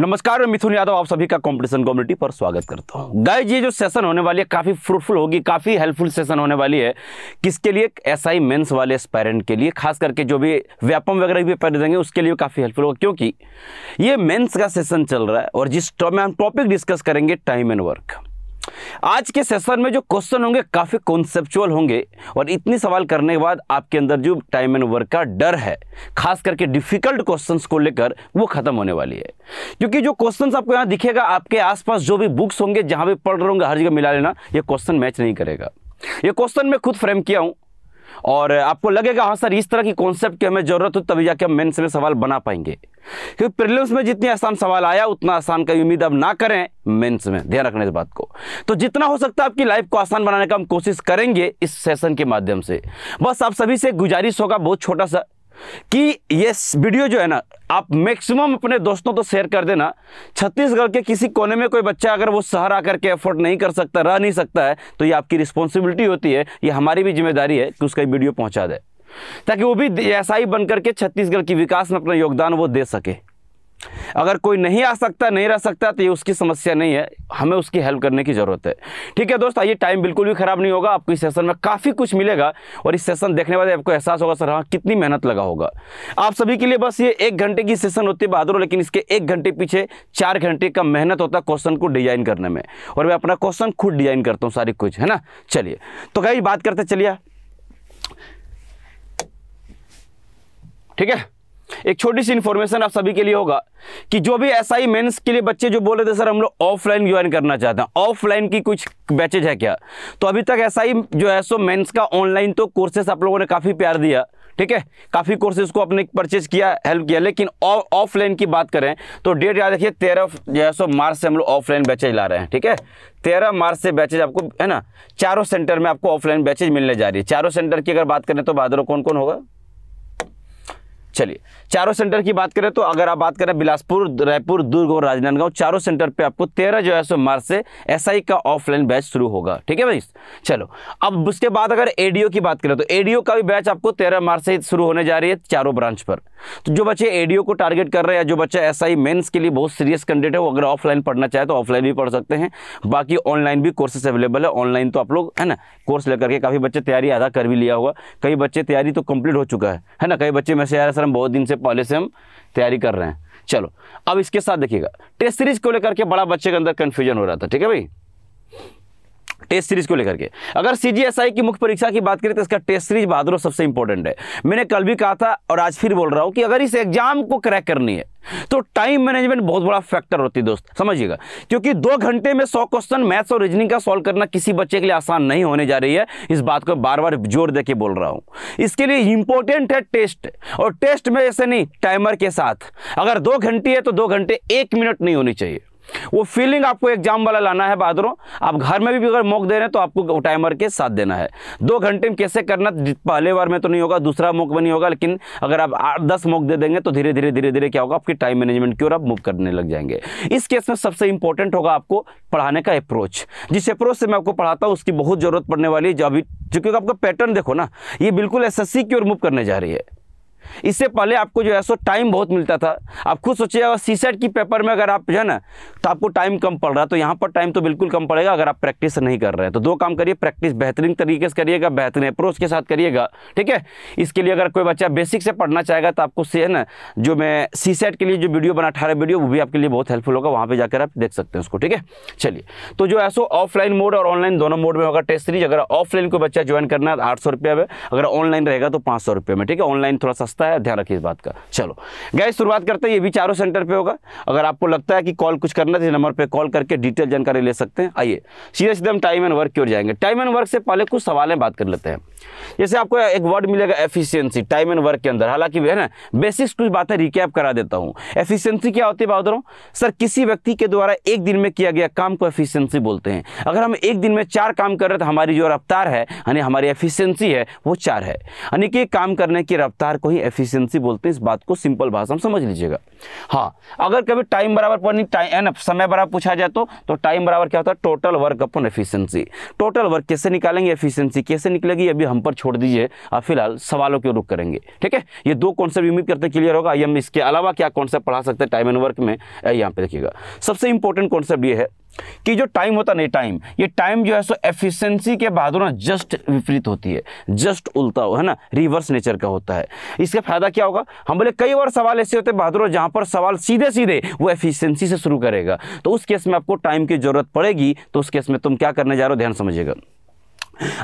नमस्कार मैं मिथुन यादव आप सभी का कंपटीशन कम्युनिटी पर स्वागत करता हूँ गाइज ये जो सेशन होने वाली है काफ़ी फ्रूटफुल होगी काफ़ी हेल्पफुल सेशन होने वाली है किसके लिए एसआई मेंस वाले एस्पायरेंट के लिए खास करके जो भी व्यापम वगैरह भी पैर देंगे उसके लिए काफ़ी हेल्पफुल होगा क्योंकि ये मेन्स का सेशन चल रहा है और जिस में हम टॉपिक डिस्कस करेंगे टाइम एंड वर्क आज के सेशन में जो क्वेश्चन होंगे काफ़ी कॉन्सेप्चुअल होंगे और इतने सवाल करने के बाद आपके अंदर जो टाइम एंड वर्क का डर है खास करके डिफिकल्ट क्वेश्चंस को लेकर वो खत्म होने वाली है क्योंकि जो क्वेश्चंस आपको यहां दिखेगा आपके आसपास जो भी बुक्स होंगे जहां भी पढ़ रहे होंगे हर जगह मिला लेना यह क्वेश्चन मैच नहीं करेगा यह क्वेश्चन मैं खुद फ्रेम किया हूं और आपको लगेगा हाँ सर इस तरह की कॉन्सेप्ट की हमें ज़रूरत हो तभी जाके हम मेन्स में सवाल बना पाएंगे क्योंकि प्रिलिम्स में जितने आसान सवाल आया उतना आसान का उम्मीद अब ना करें मेंस में ध्यान रखने इस बात को तो जितना हो सकता है आपकी लाइफ को आसान बनाने का हम कोशिश करेंगे इस सेशन के माध्यम से बस आप सभी से गुजारिश होगा बहुत छोटा सा कि ये वीडियो जो है ना आप मैक्सिमम अपने दोस्तों तो शेयर कर देना छत्तीसगढ़ के किसी कोने में कोई बच्चा अगर वो शहर आकर के एफोर्ड नहीं कर सकता रह नहीं सकता है तो ये आपकी रिस्पॉन्सिबिलिटी होती है ये हमारी भी जिम्मेदारी है कि उसका वीडियो पहुँचा दे ताकि वो भी ऐसा ही बनकर के छत्तीसगढ़ की विकास में अपना योगदान वो दे सके अगर कोई नहीं आ सकता नहीं रह सकता तो ये उसकी समस्या नहीं है हमें उसकी हेल्प करने की ज़रूरत है ठीक है दोस्त आइए टाइम बिल्कुल भी ख़राब नहीं होगा आपको इस सेशन में काफ़ी कुछ मिलेगा और इस सेशन देखने बाद आपको एहसास होगा सर हाँ कितनी मेहनत लगा होगा आप सभी के लिए बस ये एक घंटे की सेशन होती है बहादुर लेकिन इसके एक घंटे पीछे चार घंटे का मेहनत होता है क्वेश्चन को डिजाइन करने में और मैं अपना क्वेश्चन खुद डिजाइन करता हूँ सारी कुछ है ना चलिए तो कहीं बात करते चलिए ठीक है एक छोटी सी इन्फॉर्मेशन आप सभी के लिए होगा कि जो भी एस आई के लिए बच्चे जो बोल रहे थे सर हम लोग ऑफलाइन ज्वाइन करना चाहते हैं ऑफलाइन की कुछ बैचेज है क्या तो अभी तक एस SI जो है सो मेन्स का ऑनलाइन तो कोर्सेस आप लोगों ने काफ़ी प्यार दिया ठीक है काफ़ी कोर्सेज को अपने परचेज किया हेल्प किया लेकिन ऑफलाइन की बात करें तो डेट याद रखिए तेरह जो है सो मार्च से हम लोग ऑफलाइन बैचेज ला रहे हैं ठीक है तेरह मार्च से बैचेज आपको है ना चारों सेंटर में आपको ऑफलाइन बैचेज मिलने जा रही है चारों सेंटर की अगर बात करें तो बहादुर कौन कौन होगा चलिए चारों सेंटर की बात करें तो अगर आप बात करें बिलासपुर रायपुर दुर्ग और राजनांदगांव चारों सेंटर पे आपको तेरह जो है सो मार्च से एसआई का ऑफलाइन बैच शुरू होगा ठीक है भाई चलो अब उसके बाद अगर एडीओ की बात करें तो एडीओ का भी बैच आपको तेरह मार्च से शुरू होने जा रही है चारों ब्रांच पर तो जो बच्चे एडीओ को टारगेट कर रहे हैं जो बच्चा एस आई मेन्स के लिए बहुत सीरियस कैंडिडेट है वो अगर ऑफलाइन पढ़ना चाहे तो ऑफलाइन भी पढ़ सकते हैं बाकी ऑनलाइन भी कोर्सेस अवेलेबल है ऑनलाइन तो आप लोग है ना कोर्स लेकर के काफ़ी बच्चे तैयारी आधा कर भी लिया हुआ कई बच्चे तैयारी तो कंप्लीट हो चुका है ना कई बच्चे में से सर हम बहुत दिन से पहले से हम तैयारी कर रहे हैं चलो अब इसके साथ देखिएगा टेस्ट सीरीज को लेकर के बड़ा बच्चे के अंदर कंफ्यूजन हो रहा था ठीक है भाई टेस्ट सीरीज को लेकर के अगर सीजीएसआई की मुख्य परीक्षा की बात करें तो इसका टेस्ट सीरीज बहादुर सबसे इंपॉर्टेंट है मैंने कल भी कहा था और आज फिर बोल रहा हूं कि अगर इस एग्जाम को क्रैक करनी है तो टाइम मैनेजमेंट बहुत बड़ा फैक्टर होती है दोस्त समझिएगा क्योंकि दो घंटे में सौ क्वेश्चन मैथ्स और रीजनिंग का सॉल्व करना किसी बच्चे के लिए आसान नहीं होने जा रही है इस बात को बार बार जोर देके बोल रहा हूं इसके लिए इंपॉर्टेंट है टेस्ट और टेस्ट में ऐसे नहीं टाइमर के साथ अगर दो घंटे है तो दो घंटे एक मिनट नहीं होनी चाहिए वो फीलिंग आपको एग्जाम वाला लाना है बहादुरों आप घर में भी अगर मॉक दे रहे हैं तो आपको टाइमर के साथ देना है दो घंटे में कैसे करना पहले बार में तो नहीं होगा दूसरा मॉक में नहीं होगा लेकिन अगर आप आठ दस मॉक दे देंगे तो धीरे धीरे धीरे धीरे क्या होगा आपकी टाइम मैनेजमेंट की ओर आप मूव करने लग जाएंगे इस केस में सबसे इंपॉर्टेंट होगा आपको पढ़ाने का अप्रोच जिस अप्रोच से मैं आपको पढ़ाता हूँ उसकी बहुत ज़रूरत पड़ने वाली है जो अभी क्योंकि आपका पैटर्न देखो ना ये बिल्कुल एस की ओर मूव करने जा रही है इससे पहले आपको जो है सो टाइम बहुत मिलता था आप खुद सोचिएगा सी सेट की पेपर में अगर आप जो है ना तो आपको टाइम कम पड़ रहा है तो यहाँ पर टाइम तो बिल्कुल कम पड़ेगा अगर आप प्रैक्टिस नहीं कर रहे हैं तो दो काम करिए प्रैक्टिस बेहतरीन तरीके से करिएगा बेहतरीन अप्रोच के साथ करिएगा ठीक है इसके लिए अगर कोई बच्चा बेसिक से पढ़ना चाहेगा तो आपको से है ना जो मैं सी सेट के लिए जो वीडियो बना अठारह वीडियो वो भी आपके लिए बहुत हेल्पफुल होगा वहाँ पर जाकर आप देख सकते हैं उसको ठीक है चलिए तो जो है सो ऑफलाइन मोड और ऑनलाइन दोनों मोड में होगा टेस्ट सीरीज अगर ऑफलाइन कोई बच्चा ज्वाइन करना है आठ सौ रुपये में अगर ऑनलाइन रहेगा तो पाँच सौ रुपये में ठीक है ऑनलाइन थोड़ा सस्ता रास्ता है ध्यान रखिए इस बात का चलो गए शुरुआत करते हैं ये भी चारों सेंटर पे होगा अगर आपको लगता है कि कॉल कुछ करना था नंबर पे कॉल करके डिटेल जानकारी ले सकते हैं आइए सीधे सीधे हम टाइम एंड वर्क की ओर जाएंगे टाइम एंड वर्क से पहले कुछ सवाल बात कर लेते हैं जैसे आपको एक वर्ड मिलेगा एफिशिएंसी टाइम एंड वर्क के अंदर हालांकि है ना बेसिक्स कुछ बातें रिकैप करा देता हूँ एफिशिएंसी क्या होती है बहादुरों सर किसी व्यक्ति के द्वारा एक दिन में किया गया काम को एफिशिएंसी बोलते हैं अगर हम एक दिन में चार काम कर रहे हैं तो हमारी जो रफ्तार है यानी हमारी एफिशियंसी है वो चार है यानी कि काम करने की रफ्तार को ही एफिशियंसी बोलते हैं इस बात को सिंपल भाषा में समझ लीजिएगा हाँ अगर कभी टाइम बराबर पर टाइम समय बराबर पूछा जाए तो, तो टाइम बराबर क्या होता है total work upon efficiency total work कैसे निकालेंगे एफिशिएंसी कैसे निकलेगी अभी हम पर छोड़ दीजिए आप फिलहाल सवालों के रुख करेंगे ठीक है ये दो कॉन्सेप्ट उम्मीद करते क्लियर होगा आइए हम इसके अलावा क्या कॉन्सेप्ट पढ़ा सकते हैं टाइम एंड वर्क में यहाँ पे देखिएगा सबसे इंपॉर्टेंट कॉन्सेप्ट ये है कि जो टाइम होता नहीं टाइम ये टाइम जो है सो एफिशिएंसी के बाद ना जस्ट विपरीत होती है जस्ट उल्टा हो है ना रिवर्स नेचर का होता है इसका फायदा क्या होगा हम बोले कई बार सवाल ऐसे होते बहादुर जहां पर सवाल सीधे सीधे वो एफिशिएंसी से शुरू करेगा तो उस केस में आपको टाइम की जरूरत पड़ेगी तो उस केस में तुम क्या करने जा रहे हो ध्यान समझिएगा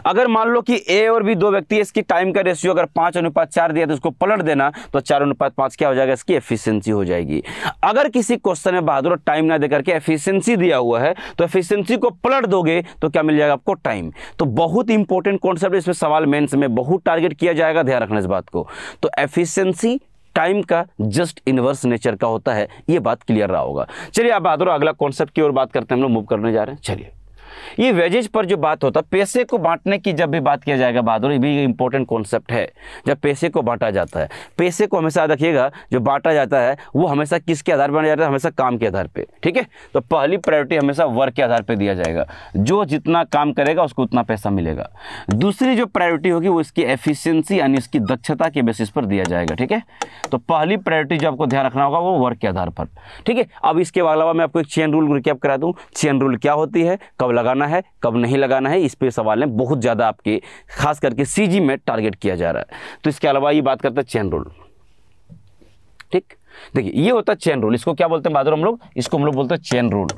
अगर मान लो कि ए और बी दो व्यक्ति इसकी टाइम का रेशियो अगर पांच अनुपात चार दिया तो उसको पलट देना तो चार अनुपात पांच क्या हो जाएगा इसकी एफिशिएंसी हो जाएगी अगर किसी क्वेश्चन में बहादुर टाइम ना देकर के एफिशिएंसी दिया हुआ है तो एफिशिएंसी को पलट दोगे तो क्या मिल जाएगा आपको टाइम तो बहुत इंपॉर्टेंट कॉन्सेप्ट इसमें सवाल मेन्स में बहुत टारगेट किया जाएगा ध्यान रखना इस बात को तो एफिशियंसी टाइम का जस्ट इनवर्स नेचर का होता है यह बात क्लियर रहा होगा चलिए आप बहादुर अगला कॉन्सेप्ट की ओर बात करते हैं हम लोग मूव करने जा रहे हैं चलिए ये वेजेज पर जो बात होता पैसे को बांटने की जब भी बात किया जाएगा बहादुर ये भी इंपॉर्टेंट कॉन्सेप्ट है जब पैसे को बांटा जाता है पैसे को हमेशा रखिएगा जो बांटा जाता है वो हमेशा किसके आधार पर जाता है हमेशा काम के आधार पर ठीक है तो पहली प्रायोरिटी हमेशा वर्क के आधार पर दिया जाएगा जो जितना काम करेगा उसको उतना पैसा मिलेगा दूसरी जो प्रायोरिटी होगी वो इसकी एफिशियंसी यानी इसकी दक्षता के बेसिस पर दिया जाएगा ठीक है तो पहली प्रायोरिटी जो आपको ध्यान रखना होगा वो वर्क के आधार पर ठीक है अब इसके अलावा मैं आपको एक चेन रूल रिकैप करा दूँ चेन रूल क्या होती है कब लगा लगाना है कब नहीं लगाना है इस पर सवाल है बहुत ज़्यादा आपके खास करके सी में टारगेट किया जा रहा है तो इसके अलावा ये बात करता है चैन रोल ठीक देखिए ये होता है चैन रोल इसको क्या बोलते हैं बादर हम लोग इसको हम लोग बोलते हैं चैन रोल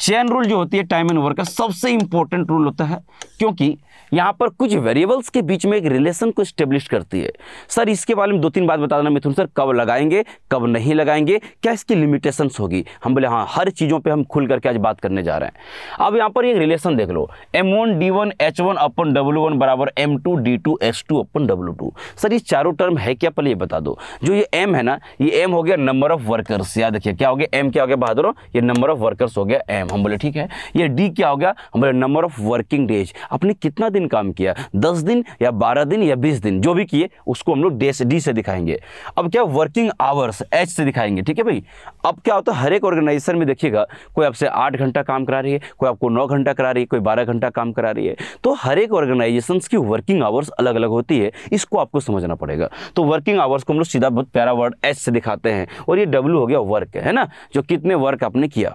चैन रूल जो होती है टाइम एंड वर्क का सबसे इंपॉर्टेंट रूल होता है क्योंकि यहाँ पर कुछ वेरिएबल्स के बीच में एक रिलेशन को स्टेब्लिश करती है सर इसके बारे में दो तीन बात बता देना मिथुन सर कब लगाएंगे कब नहीं लगाएंगे क्या इसकी लिमिटेशंस होगी हम बोले हाँ हर चीज़ों पे हम खुल करके आज बात करने जा रहे हैं अब यहाँ पर एक रिलेशन देख लो M one D one H one upon W one बराबर M two D two H two upon W two sir ये चारों टर्म है क्या पहले ये बता दो जो ये एम है ना ये एम हो गया नंबर ऑफ वर्कर्स याद रखिए क्या हो गया एम क्या हो गया बहादुर ये नंबर ऑफ वर्कर्स हो गया एम टाइम हम बोले ठीक है ये डी क्या हो गया हम बोले नंबर ऑफ वर्किंग डेज आपने कितना दिन काम किया दस दिन या बारह दिन या बीस दिन जो भी किए उसको हम लोग डे से डी से दिखाएंगे अब क्या वर्किंग आवर्स एच से दिखाएंगे ठीक है भाई अब क्या होता है हर एक ऑर्गेनाइजेशन में देखिएगा कोई आपसे आठ घंटा काम करा रही है कोई आपको नौ घंटा करा रही है कोई बारह घंटा काम करा रही है तो हर एक ऑर्गेनाइजेशन की वर्किंग आवर्स अलग अलग होती है इसको आपको समझना पड़ेगा तो वर्किंग आवर्स को हम लोग सीधा बहुत प्यारा वर्ड एच से दिखाते हैं और ये डब्ल्यू हो गया वर्क है ना जो कितने वर्क आपने किया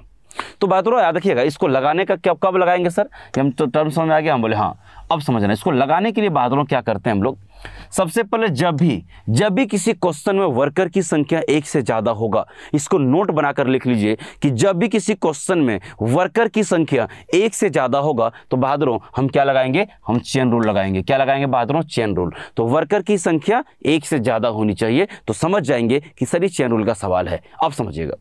तो बात हो याद रखिएगा इसको लगाने का क्या कब लगाएंगे सर हम तो टर्म समझ आ गया हम बोले हाँ अब समझना इसको लगाने के लिए बहादुरों क्या करते हैं हम लोग सबसे पहले जब भी जब भी किसी क्वेश्चन में वर्कर की संख्या एक से ज़्यादा होगा इसको नोट बनाकर लिख लीजिए कि जब भी किसी क्वेश्चन में वर्कर की संख्या एक से ज़्यादा होगा तो बहादुरों हम क्या लगाएंगे हम चेन रूल लगाएंगे क्या लगाएंगे बहादुरों चेन रूल तो वर्कर की संख्या एक से ज़्यादा होनी चाहिए तो समझ जाएंगे कि सर ये चेन रूल का सवाल है अब समझिएगा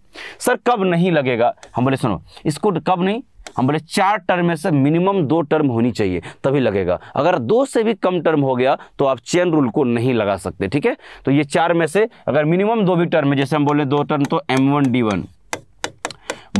सर कब नहीं लगेगा हम बोले सुनो इसको कब नहीं हम बोले चार टर्म में से मिनिमम दो टर्म होनी चाहिए तभी लगेगा अगर दो से भी कम टर्म हो गया तो आप चेन रूल को नहीं लगा सकते ठीक है तो ये चार में से अगर मिनिमम दो भी टर्म है जैसे हम बोले दो टर्म तो एम वन डी वन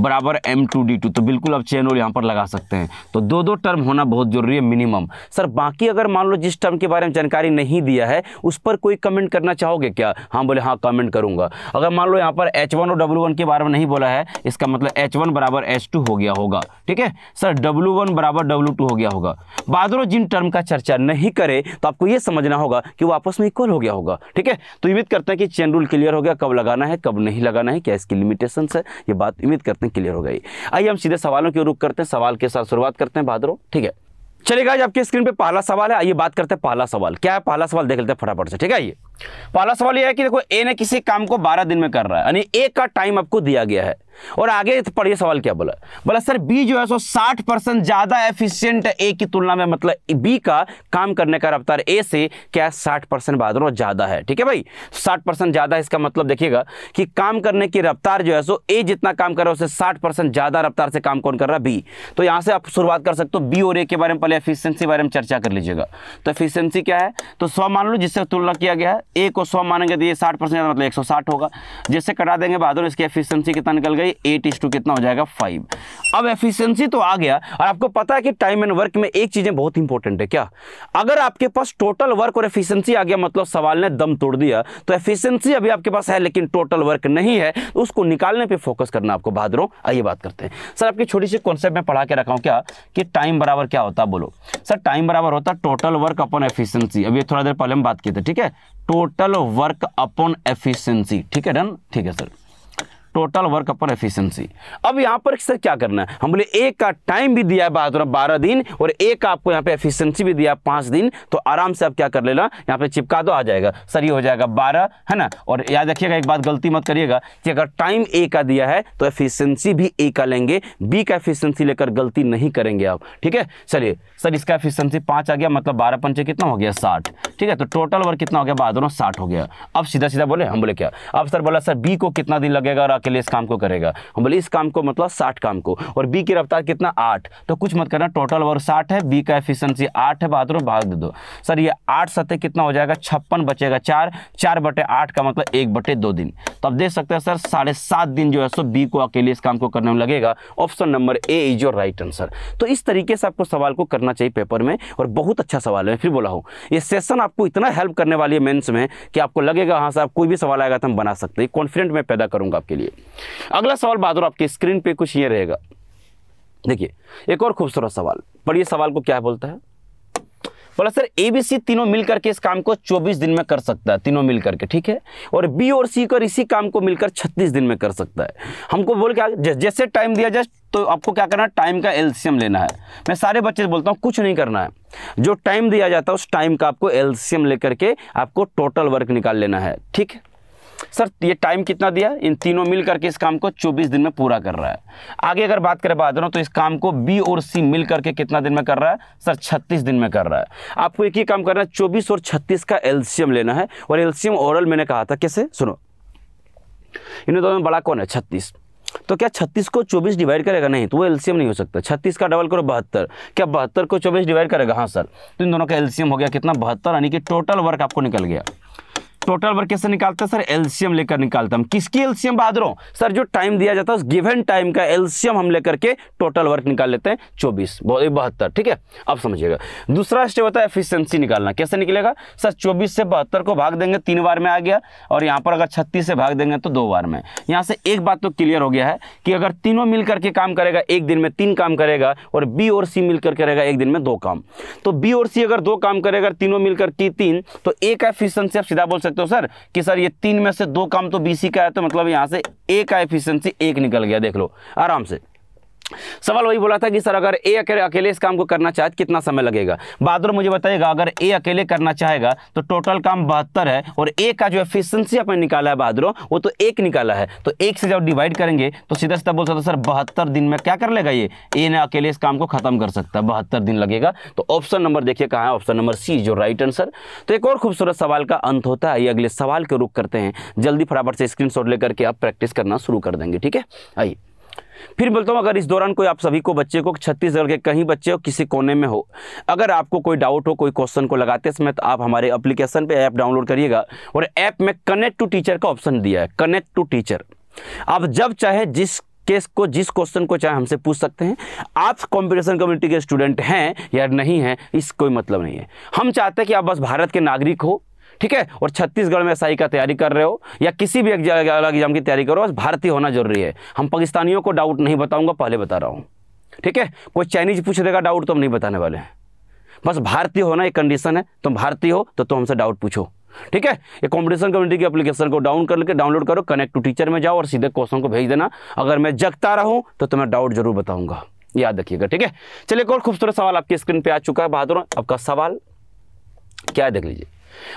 बराबर एम टू डी टू तो बिल्कुल आप चेन रूल यहाँ पर लगा सकते हैं तो दो दो टर्म होना बहुत ज़रूरी है मिनिमम सर बाकी अगर मान लो जिस टर्म के बारे में जानकारी नहीं दिया है उस पर कोई कमेंट करना चाहोगे क्या हाँ बोले हाँ कमेंट करूंगा अगर मान लो यहाँ पर एच वन और डब्ल्यू वन के बारे में नहीं बोला है इसका मतलब एच वन बराबर एच टू हो गया होगा ठीक है सर डब्ल्यू वन बराबर डब्ल्यू टू हो गया होगा बाद जिन टर्म का चर्चा नहीं करे तो आपको यह समझना होगा कि वो आपस में इक्वल हो गया होगा ठीक है तो उम्मीद करते हैं कि चेन रूल क्लियर हो गया कब लगाना है कब नहीं लगाना है क्या इसकी लिमिटेशन है ये बात उम्मीद करते हैं में क्लियर हो गई आइए हम सीधे सवालों की रुख करते हैं सवाल के साथ शुरुआत करते हैं बहादुर ठीक है चलिएगा आज आपके स्क्रीन पे पहला सवाल है आइए बात करते हैं पहला सवाल क्या है पहला सवाल देख लेते हैं फटाफट से ठीक है ये पहला सवाल ये है कि देखो ए ने किसी काम को बारह दिन में कर रहा है यानी ए का टाइम आपको दिया गया है और आगे पढ़िए सवाल क्या बोला बोला सर बी जो है सो 60 परसेंट ज़्यादा एफिशिएंट ए की तुलना में मतलब बी का काम करने का रफ्तार ए से क्या 60 परसेंट बहादुर ज़्यादा है ठीक है भाई 60 परसेंट ज़्यादा इसका मतलब देखिएगा कि काम करने की रफ्तार जो है सो ए जितना काम कर रहा है उसे साठ परसेंट ज़्यादा रफ्तार से काम कौन कर रहा है बी तो यहां से आप शुरुआत कर सकते हो बी और ए के बारे में पहले एफिशियंसी बारे में चर्चा कर लीजिएगा तो एफिशियंसी क्या है तो सौ मान लो जिससे तुलना किया गया है ए को सौ मानेंगे तो ये साठ परसेंट मतलब एक होगा जिससे कटा देंगे बहादुर इसकी एफिशियंसी कितना निकल गई ये एट इस टू कितना हो जाएगा फाइव अब एफिशिएंसी तो आ गया और आपको पता है कि टाइम एंड वर्क में एक चीज़ें बहुत इंपॉर्टेंट है क्या अगर आपके पास टोटल वर्क और एफिशिएंसी आ गया मतलब सवाल ने दम तोड़ दिया तो एफिशिएंसी अभी आपके पास है लेकिन टोटल वर्क नहीं है तो उसको निकालने पे फोकस करना आपको बहादुरों आइए बात करते हैं सर आपकी छोटी सी कॉन्सेप्ट में पढ़ा के रखा हूँ क्या कि टाइम बराबर क्या होता बोलो सर टाइम बराबर होता टोटल वर्क अपन एफिशियंसी अभी थोड़ा देर पहले हम बात किए थे ठीक है टोटल वर्क अपॉन एफिशियंसी ठीक है डन ठीक है sir total work upon efficiency अब यहां पर सर क्या करना है हम बोले एक का टाइम भी दिया है बात बारह दिन और एक का आपको यहां पे एफिशिएंसी भी दिया पांच दिन तो आराम से आप क्या कर लेना यहां पे चिपका दो आ जाएगा सर ये हो जाएगा बारह है ना और याद रखिएगा एक बात गलती मत करिएगा कि अगर टाइम ए का दिया है तो एफिशियंसी भी ए का लेंगे बी का एफिशियंसी लेकर गलती नहीं करेंगे आप ठीक है चलिए सर इसका एफिशियंसी पांच आ गया मतलब बारह पंचे कितना हो गया साठ ठीक है तो टोटल वर्क कितना हो गया बारह साठ हो गया अब सीधा सीधा बोले हम बोले क्या अब सर बोला सर बी को कितना दिन लगेगा और के लिए इस काम को करेगा हम बोले इस काम को मतलब साठ काम को और बी की रफ्तार कितना आठ तो कुछ मत करना टोटल वर्क साठ है बी का एफिशियंसी आठ है बहादुर भाग दे दो सर ये आठ सतह कितना हो जाएगा छप्पन बचेगा चार चार बटे आठ का मतलब एक बटे दो दिन तो आप देख सकते हैं सर साढ़े सात दिन जो है सो बी को अकेले इस काम को करने में लगेगा option number A is your right answer तो इस तरीके से आपको सवाल को करना चाहिए पेपर में और बहुत अच्छा सवाल है फिर बोला हूँ ये सेशन आपको इतना हेल्प करने वाली है मेन्स में कि आपको लगेगा हाँ साहब कोई भी सवाल आएगा तो हम बना सकते हैं कॉन्फिडेंट मैं पैदा करूँगा आपके लिए चाहिए अगला सवाल बहादुर आपके स्क्रीन पे कुछ ये रहेगा देखिए एक और खूबसूरत सवाल पढ़िए सवाल को क्या बोलता है बोला सर ए बी सी तीनों मिलकर के इस काम को 24 दिन में कर सकता है तीनों मिलकर के ठीक है और बी और सी कर इसी काम को मिलकर 36 दिन में कर सकता है हमको बोल के जैसे टाइम दिया जाए तो आपको क्या करना है टाइम का एल्शियम लेना है मैं सारे बच्चे बोलता हूँ कुछ नहीं करना है जो टाइम दिया जाता है उस टाइम का आपको एल्शियम लेकर के आपको टोटल वर्क निकाल लेना है ठीक है सर ये टाइम कितना दिया इन तीनों मिल करके इस काम को 24 दिन में पूरा कर रहा है आगे अगर बात करें बादलों तो इस काम को बी और सी मिल करके कितना दिन में कर रहा है सर 36 दिन में कर रहा है आपको एक ही काम करना है चौबीस और 36 का एल्शियम लेना है और एल्शियम ओरल मैंने कहा था कैसे सुनो इन्हें दोनों बड़ा कौन है छत्तीस तो क्या 36 को 24 डिवाइड करेगा नहीं तो वो एल्सियम नहीं हो सकता 36 का डबल करो बहत्तर क्या बहत्तर को 24 डिवाइड करेगा हाँ सर तो इन दोनों का एल्सियम हो गया कितना बहत्तर यानी कि टोटल वर्क आपको निकल गया टोटल वर्क कैसे निकालते हैं सर एल्सियम लेकर निकालते हैं किसकी एल्सियम बाद रहा सर जो टाइम दिया जाता है उस गिवन टाइम का एल्सियम हम लेकर के टोटल वर्क निकाल लेते हैं चौबीस बहत्तर ठीक है अब समझिएगा दूसरा स्टेप होता है एफिशियंसी निकालना कैसे निकलेगा सर चौबीस से बहत्तर को भाग देंगे तीन बार में आ गया और यहाँ पर अगर छत्तीस से भाग देंगे तो दो बार में यहाँ से एक बात तो क्लियर हो गया है कि अगर तीनों मिल करके काम करेगा एक दिन में तीन काम करेगा और बी और सी मिलकर करेगा एक दिन में दो काम तो बी और सी अगर दो काम करेगा तीनों मिलकर की तीन तो एक एफिशियंसी आप सीधा बोल सकते सकते हो सर कि सर ये तीन में से दो काम तो बीसी का है तो मतलब यहाँ से ए का एफिशिएंसी एक निकल गया देख लो आराम से सवाल वही बोला था कि सर अगर ए अकेले अकेले इस काम को करना चाहे तो कितना समय लगेगा बहादुर मुझे बताइएगा अगर ए अकेले करना चाहेगा तो टोटल काम बहत्तर है और ए का जो एफिशिएंसी आपने निकाला है बहादुरों वो तो एक निकाला है तो एक से जब डिवाइड करेंगे तो सीधा सीधा बोल सकता सर बहत्तर दिन में क्या कर लेगा ये ए ने अकेले इस काम को खत्म कर सकता है बहत्तर दिन लगेगा तो ऑप्शन नंबर देखिए कहाँ है ऑप्शन नंबर सी जो राइट आंसर तो एक और खूबसूरत सवाल का अंत होता है ये अगले सवाल के रुख करते हैं जल्दी फटाफट से स्क्रीन लेकर के आप प्रैक्टिस करना शुरू कर देंगे ठीक है आइए फिर बोलता हूँ अगर इस दौरान कोई आप सभी को बच्चे को छत्तीसगढ़ के कहीं बच्चे हो किसी कोने में हो अगर आपको कोई डाउट हो कोई क्वेश्चन को लगाते समय तो आप हमारे अप्लीकेशन पर ऐप डाउनलोड करिएगा और ऐप में कनेक्ट टू टीचर का ऑप्शन दिया है कनेक्ट टू टीचर आप जब चाहे जिस केस को जिस क्वेश्चन को चाहे हमसे पूछ सकते हैं आप कॉम्पिटिशन कम्युनिटी के स्टूडेंट हैं या नहीं हैं इस कोई मतलब नहीं है हम चाहते हैं कि आप बस भारत के नागरिक हो ठीक है और छत्तीसगढ़ में एसआई का तैयारी कर रहे हो या किसी भी अलग एग्जाम की तैयारी करो भारतीय होना जरूरी है हम पाकिस्तानियों को डाउट नहीं बताऊंगा पहले बता रहा हूँ ठीक है कोई चाइनीज पूछ देगा डाउट तो हम नहीं बताने वाले हैं बस भारतीय होना एक कंडीशन है तुम भारतीय हो तो तुम हमसे डाउट पूछो ठीक है ये कॉम्पिटिशन कम्युनिटी की एप्लीकेशन को डाउन करके डाउनलोड करो कनेक्ट टू टीचर में जाओ और सीधे क्वेश्चन को भेज देना अगर मैं जगता रहूं तो तुम्हें डाउट जरूर बताऊंगा याद रखिएगा ठीक है चलिए एक और खूबसूरत सवाल आपकी स्क्रीन पे आ चुका है बहादुर आपका सवाल क्या देख लीजिए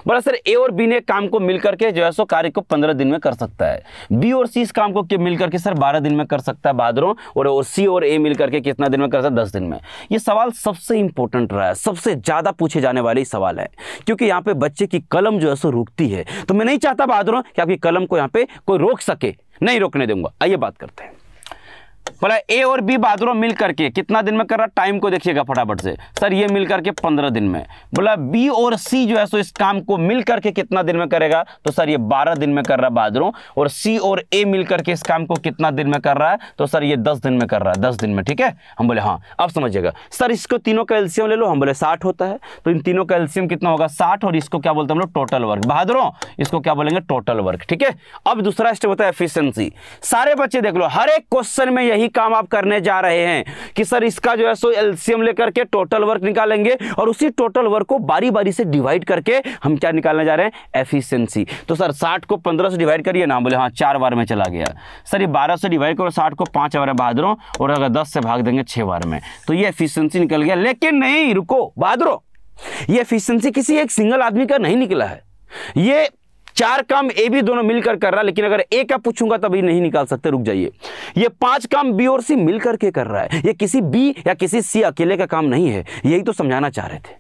बोला सर ए और बी ने काम को मिलकर के जो है सो कार्य को पंद्रह दिन में कर सकता है बी और सी इस काम को मिलकर के सर बारह दिन में कर सकता है बहादुरों और, सी और ए मिलकर के कितना दिन में कर सकता है दस दिन में ये सवाल सबसे इंपॉर्टेंट रहा है सबसे ज़्यादा पूछे जाने वाले सवाल है क्योंकि यहाँ पे बच्चे की कलम जो है सो रुकती है तो मैं नहीं चाहता बहादुरों की आपकी कलम को यहाँ पे कोई रोक सके नहीं रोकने दूंगा आइए बात करते हैं बोला ए और बी बादलों मिल करके कितना दिन में कर रहा टाइम को देखिएगा फटाफट से सर ये मिल करके पंद्रह दिन में बोला बी और सी जो है सो इस काम को मिल करके कितना दिन में करेगा तो सर ये बारह दिन में कर रहा बादलों और सी और ए मिल करके इस काम को कितना दिन में कर रहा है तो सर ये दस दिन में कर रहा है दस दिन में ठीक है हम बोले हाँ अब समझिएगा सर इसको तीनों कैल्शियम ले लो हम बोले साठ होता है तो इन तीनों कैल्शियम कितना होगा साठ और इसको क्या बोलते हैं हम लोग टोटल वर्क बहादुरों इसको क्या बोलेंगे टोटल वर्क ठीक है अब दूसरा स्टेप होता है एफिशियंसी सारे बच्चे देख लो हर एक क्वेश्चन में यही काम आप करने जा रहे हैं कि सर इसका जो है सो एल्सियम लेकर के टोटल वर्क निकालेंगे और उसी टोटल वर्क को बारी बारी से डिवाइड करके हम क्या निकालने जा रहे हैं एफिशियंसी तो सर साठ को पंद्रह से डिवाइड करिए ना बोले हाँ चार बार में चला गया सर ये बारह से डिवाइड करो साठ को पांच बार बहादुरों और अगर दस से भाग देंगे छह बार में तो ये एफिशियंसी निकल गया लेकिन नहीं रुको बहादुर ये एफिशियंसी किसी एक सिंगल आदमी का नहीं निकला है ये चार काम ए भी दोनों मिलकर कर रहा है लेकिन अगर ए का पूछूंगा तभी नहीं निकाल सकते रुक जाइए ये पांच काम बी और सी मिलकर के कर रहा है ये किसी बी या किसी सी अकेले का काम नहीं है यही तो समझाना चाह रहे थे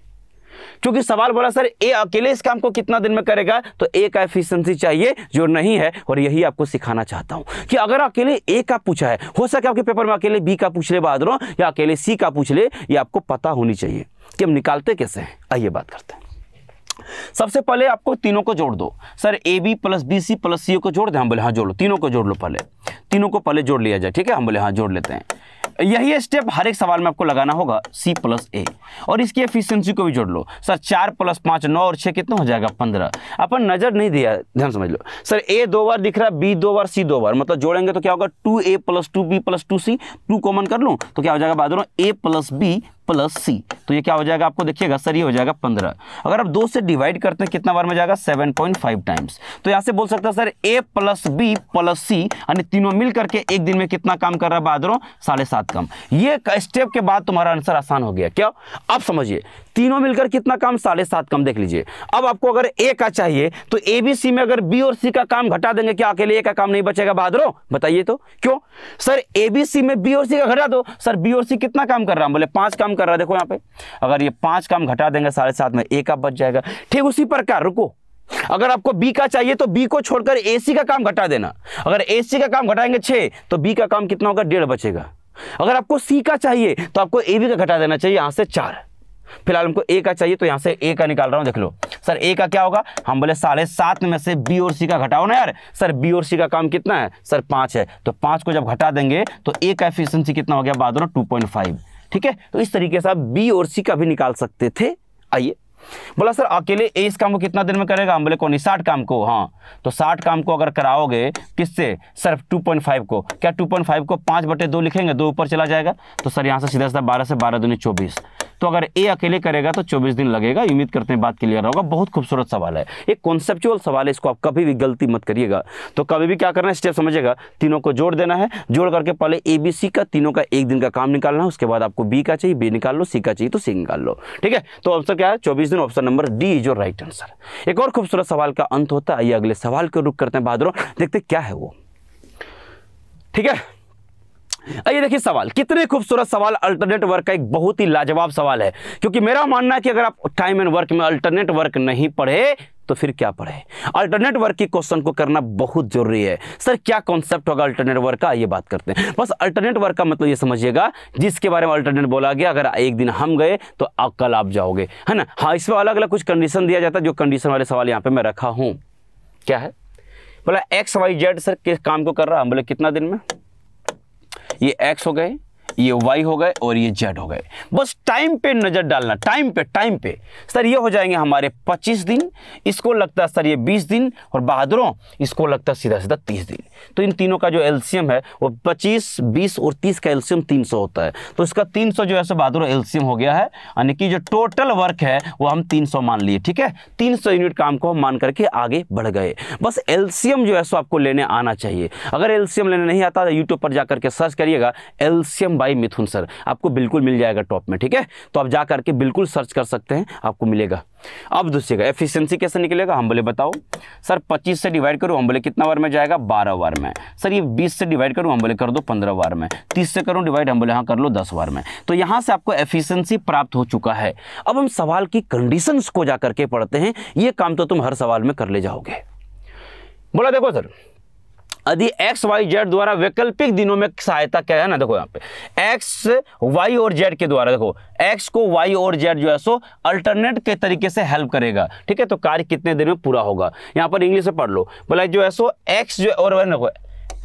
क्योंकि सवाल बोला सर ए अकेले इस काम को कितना दिन में करेगा तो ए का एफिशिएंसी चाहिए जो नहीं है और यही आपको सिखाना चाहता हूं कि अगर अकेले ए का पूछा है हो सके आपके पेपर में अकेले बी का पूछ ले बाद या अकेले सी का पूछ ले ये आपको पता होनी चाहिए कि हम निकालते कैसे हैं आइए बात करते हैं सबसे पहले आपको तीनों को जोड़ दो sir A B plus B C plus C को जोड़ दे हम बोले हाँ जोड़ लो तीनों को जोड़ लो पहले तीनों को पहले जोड़ लिया जाए ठीक है हम बोले हाँ जोड़ लेते हैं यही स्टेप हर एक सवाल में आपको लगाना होगा C प्लस ए और इसकी एफिशिएंसी को भी जोड़ लो सर चार प्लस पाँच नौ और छः कितना हो जाएगा पंद्रह अपन नज़र नहीं दिया ध्यान समझ लो सर A दो बार दिख रहा है बी दो बार सी दो बार मतलब जोड़ेंगे तो क्या होगा two A plus two B plus two C two common कर लूँ तो क्या हो जाएगा बाद A plus B plus C तो ये क्या हो जाएगा आपको देखिएगा सर ये हो जाएगा पंद्रह अगर आप दो से डिवाइड करते हैं कितना बार में जाएगा सेवन पॉइंट फाइव टाइम्स तो यहाँ से बोल सकते हैं sir A plus B plus C यानी तीनों मिल करके एक दिन में कितना काम कर रहा है बहादुरों साढ़े सात काम ये स्टेप के बाद तुम्हारा आंसर आसान हो गया क्या अब समझिए तीनों मिलकर कितना काम साढ़े सात काम देख लीजिए अब आपको अगर ए का चाहिए तो ए बी सी में अगर बी और सी का काम घटा देंगे क्या अकेले ए का काम नहीं बचेगा बहादुर बताइए तो क्यों सर ए बी सी में बी और सी का घटा दो सर बी और सी कितना काम कर रहा है बोले पांच काम कर रहा है देखो यहाँ पे अगर ये पांच काम घटा देंगे साढ़े सात में ए का बच जाएगा ठीक उसी प्रकार रुको अगर आपको बी का चाहिए तो बी को छोड़कर ए सी का काम घटा देना अगर ए सी का काम घटाएंगे छह तो बी का काम कितना होगा डेढ़ बचेगा अगर आपको सी का चाहिए तो आपको ए बी का घटा देना चाहिए यहां से चार फिलहाल हमको ए का चाहिए तो यहाँ से ए का निकाल रहा हूँ देख लो सर ए का क्या होगा हम बोले साढ़े सात में से बी और सी का घटाओ ना यार सर बी और सी का काम कितना है सर पाँच है तो पाँच को जब घटा देंगे तो ए का एफिशियंसी कितना हो गया बाद पॉइंट फाइव ठीक है तो इस तरीके से आप बी और सी का भी निकाल सकते थे आइए बोला सर अकेले इस काम को कितना दिन में करेगा हम बोले कौन नहीं साठ काम को हाँ तो साठ काम को अगर कराओगे किससे सिर्फ टू पॉइंट फाइव को क्या टू पॉइंट फाइव को पाँच बटे दो लिखेंगे दो ऊपर चला जाएगा तो सर यहाँ से सीधा सीधा बारह से बारह दिन चौबीस तो अगर ए अकेले करेगा तो 24 दिन लगेगा उम्मीद करते हैं बात क्लियर होगा बहुत खूबसूरत सवाल है एक कॉन्सेप्चुअल सवाल है इसको आप कभी भी गलती मत करिएगा तो कभी भी क्या करना है स्टेप समझिएगा तीनों को जोड़ देना है जोड़ करके पहले ए बी सी का तीनों का एक दिन का काम निकालना है उसके बाद आपको बी का चाहिए बी निकाल लो सी का चाहिए तो सी निकाल लो ठीक है तो अब क्या है चौबीस दिन option number D is your right answer एक और खूबसूरत सवाल का अंत होता है आइए अगले सवाल को रुक करते हैं बहादुरों देखते क्या है वो ठीक है आइए देखिए सवाल कितने खूबसूरत सवाल अल्टरनेट वर्क का एक बहुत ही लाजवाब सवाल है क्योंकि मेरा मानना है कि अगर आप टाइम एंड वर्क में अल्टरनेट वर्क नहीं पढ़े तो फिर क्या पढ़े अल्टरनेट वर्क के क्वेश्चन को करना बहुत जरूरी है सर क्या कॉन्सेप्ट होगा अल्टरनेट वर्क का ये बात करते हैं बस अल्टरनेट वर्क का मतलब ये समझिएगा जिसके बारे में अल्टरनेट बोला गया अगर एक दिन हम गए तो कल आप जाओगे है ना हाँ इसमें अलग अलग कुछ कंडीशन दिया जाता है जो कंडीशन वाले सवाल यहाँ पर मैं रखा हूँ क्या है बोला एक्स वाई जेड सर किस काम को कर रहा हम बोले कितना दिन में ये एक्स हो गए ये वाई हो गए और ये जेड हो गए बस टाइम पे नज़र डालना टाइम पे टाइम पे सर ये हो जाएंगे हमारे 25 दिन इसको लगता है सर ये 20 दिन और बहादुरों इसको लगता है सीधा सीधा 30 दिन तो इन तीनों का जो एल्शियम है वो 25, 20 और 30 का एल्शियम 300 होता है तो इसका 300 जो है सो बहादुरों एल्शियम हो गया है यानी कि जो टोटल वर्क है वो हम तीन मान लिए ठीक है तीन यूनिट काम को हम मान करके आगे बढ़ गए बस एल्शियम जो है सो आपको लेने आना चाहिए अगर एल्शियम लेने नहीं आता तो यूट्यूब पर जाकर के सर्च करिएगा एल्शियम बाई मिथुन सर आपको बिल्कुल मिल जाएगा टॉप में ठीक है तो आप जा करके बिल्कुल सर्च कर सकते हैं आपको मिलेगा अब दूसरे का एफिशिएंसी कैसे निकलेगा हम बोले बताओ सर 25 से डिवाइड करूँ हम बोले कितना बार में जाएगा 12 बार में सर ये 20 से डिवाइड करूँ हम बोले कर दो 15 बार में 30 से करूँ डिवाइड हम बोले हाँ कर लो 10 बार में तो यहाँ से आपको एफिशिएंसी प्राप्त हो चुका है अब हम सवाल की कंडीशंस को जा करके पढ़ते हैं ये काम तो तुम हर सवाल में कर ले जाओगे बोला देखो सर यदि एक्स वाई जेड द्वारा वैकल्पिक दिनों में सहायता क्या है ना देखो यहाँ पे एक्स वाई और जेड के द्वारा देखो एक्स को वाई और जेड जो है सो अल्टरनेट के तरीके से हेल्प करेगा ठीक है तो कार्य कितने देर में पूरा होगा यहाँ पर इंग्लिश से पढ़ लो बोला जो है सो एक्स जो और देखो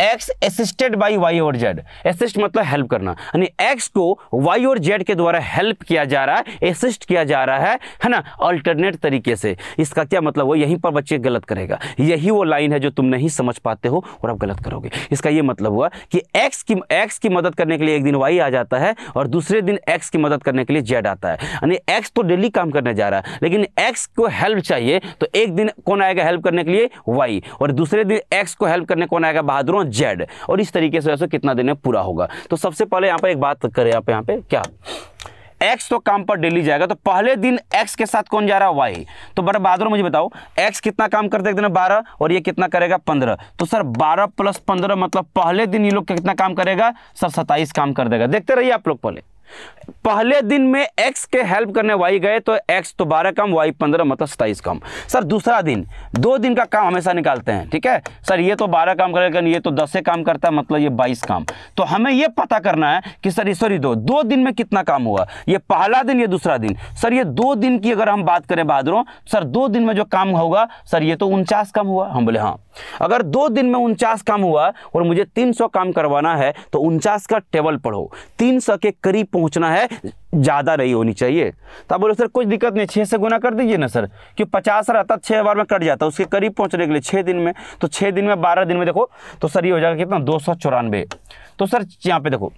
एक्स असिस्टेड बाई वाई और जेड असिस्ट मतलब हेल्प करना यानी एक्स को वाई और जेड के द्वारा हेल्प किया जा रहा है असिस्ट किया जा रहा है है ना अल्टरनेट तरीके से इसका क्या मतलब वो यहीं पर बच्चे गलत करेगा यही वो लाइन है जो तुम नहीं समझ पाते हो और आप गलत करोगे इसका ये मतलब हुआ कि एक्स की एक्स की मदद करने के लिए एक दिन वाई आ जाता है और दूसरे दिन एक्स की मदद करने के लिए जेड आता है यानी एक्स तो डेली काम करने जा रहा है लेकिन एक्स को हेल्प चाहिए तो एक दिन कौन आएगा हेल्प करने के लिए वाई और दूसरे दिन एक्स को हेल्प करने कौन आएगा बहादुरों जेड और इस तरीके से ऐसा कितना दिन में पूरा होगा तो सबसे पहले यहाँ पर एक बात करें आप यहाँ पे क्या X तो काम पर डेली जाएगा तो पहले दिन X के साथ कौन जा रहा है वाई तो बड़ा बहादुर मुझे बताओ X कितना काम करते एक दिन बारह और ये कितना करेगा पंद्रह तो सर बारह प्लस पंद्रह मतलब पहले दिन ये लोग कितना काम करेगा सर सत्ताईस काम कर देगा देखते रहिए आप लोग पहले पहले दिन में एक्स के हेल्प करने वाई गए तो एक्स तो बारह कम वाई पंद्रह मतलब सताइस कम सर दूसरा दिन दो दिन का काम हमेशा निकालते हैं ठीक है सर ये तो बारह काम करेगा ये तो दस से काम करता है मतलब ये बाईस काम तो हमें ये पता करना है कि सर सॉरी दो दो दिन में कितना काम हुआ ये पहला दिन ये दूसरा दिन सर ये दो दिन की अगर हम बात करें बहादुरों सर दो दिन में जो काम होगा सर ये तो उनचास काम हुआ हम बोले हाँ अगर दो दिन में उनचास काम हुआ और मुझे तीन काम करवाना है तो उनचास का टेबल पढ़ो तीन के करीब पहुंचना है ज़्यादा रही होनी चाहिए तो बोले सर कुछ दिक्कत नहीं छः से गुना कर दीजिए ना सर क्यों पचास रहता छः बार में कट जाता उसके करीब पहुंचने के लिए छः दिन में तो छः दिन में बारह दिन में देखो तो सर ये हो जाएगा कितना दो सौ चौरानवे तो सर यहाँ पे देखो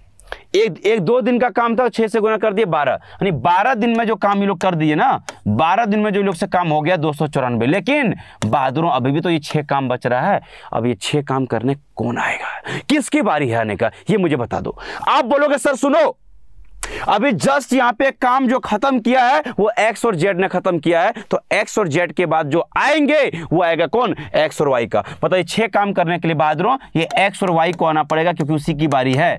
एक एक दो दिन का काम था छह से गुना कर दिए बारह यानी बारह दिन में जो काम ये लोग कर दिए ना बारह दिन में जो लोग से काम हो गया दो सौ चौरानवे लेकिन बहादुरों अभी भी तो ये छह काम बच रहा है अब ये छह काम करने कौन आएगा किसकी बारी है आने का ये मुझे बता दो आप बोलोगे सर सुनो अभी जस्ट यहां पे काम जो खत्म किया है वो एक्स और जेड ने खत्म किया है तो एक्स और जेड के बाद जो आएंगे वो आएगा कौन एक्स और वाई का बताइए छह काम करने के लिए बाद ये एक्स और वाई को आना पड़ेगा क्योंकि उसी की बारी है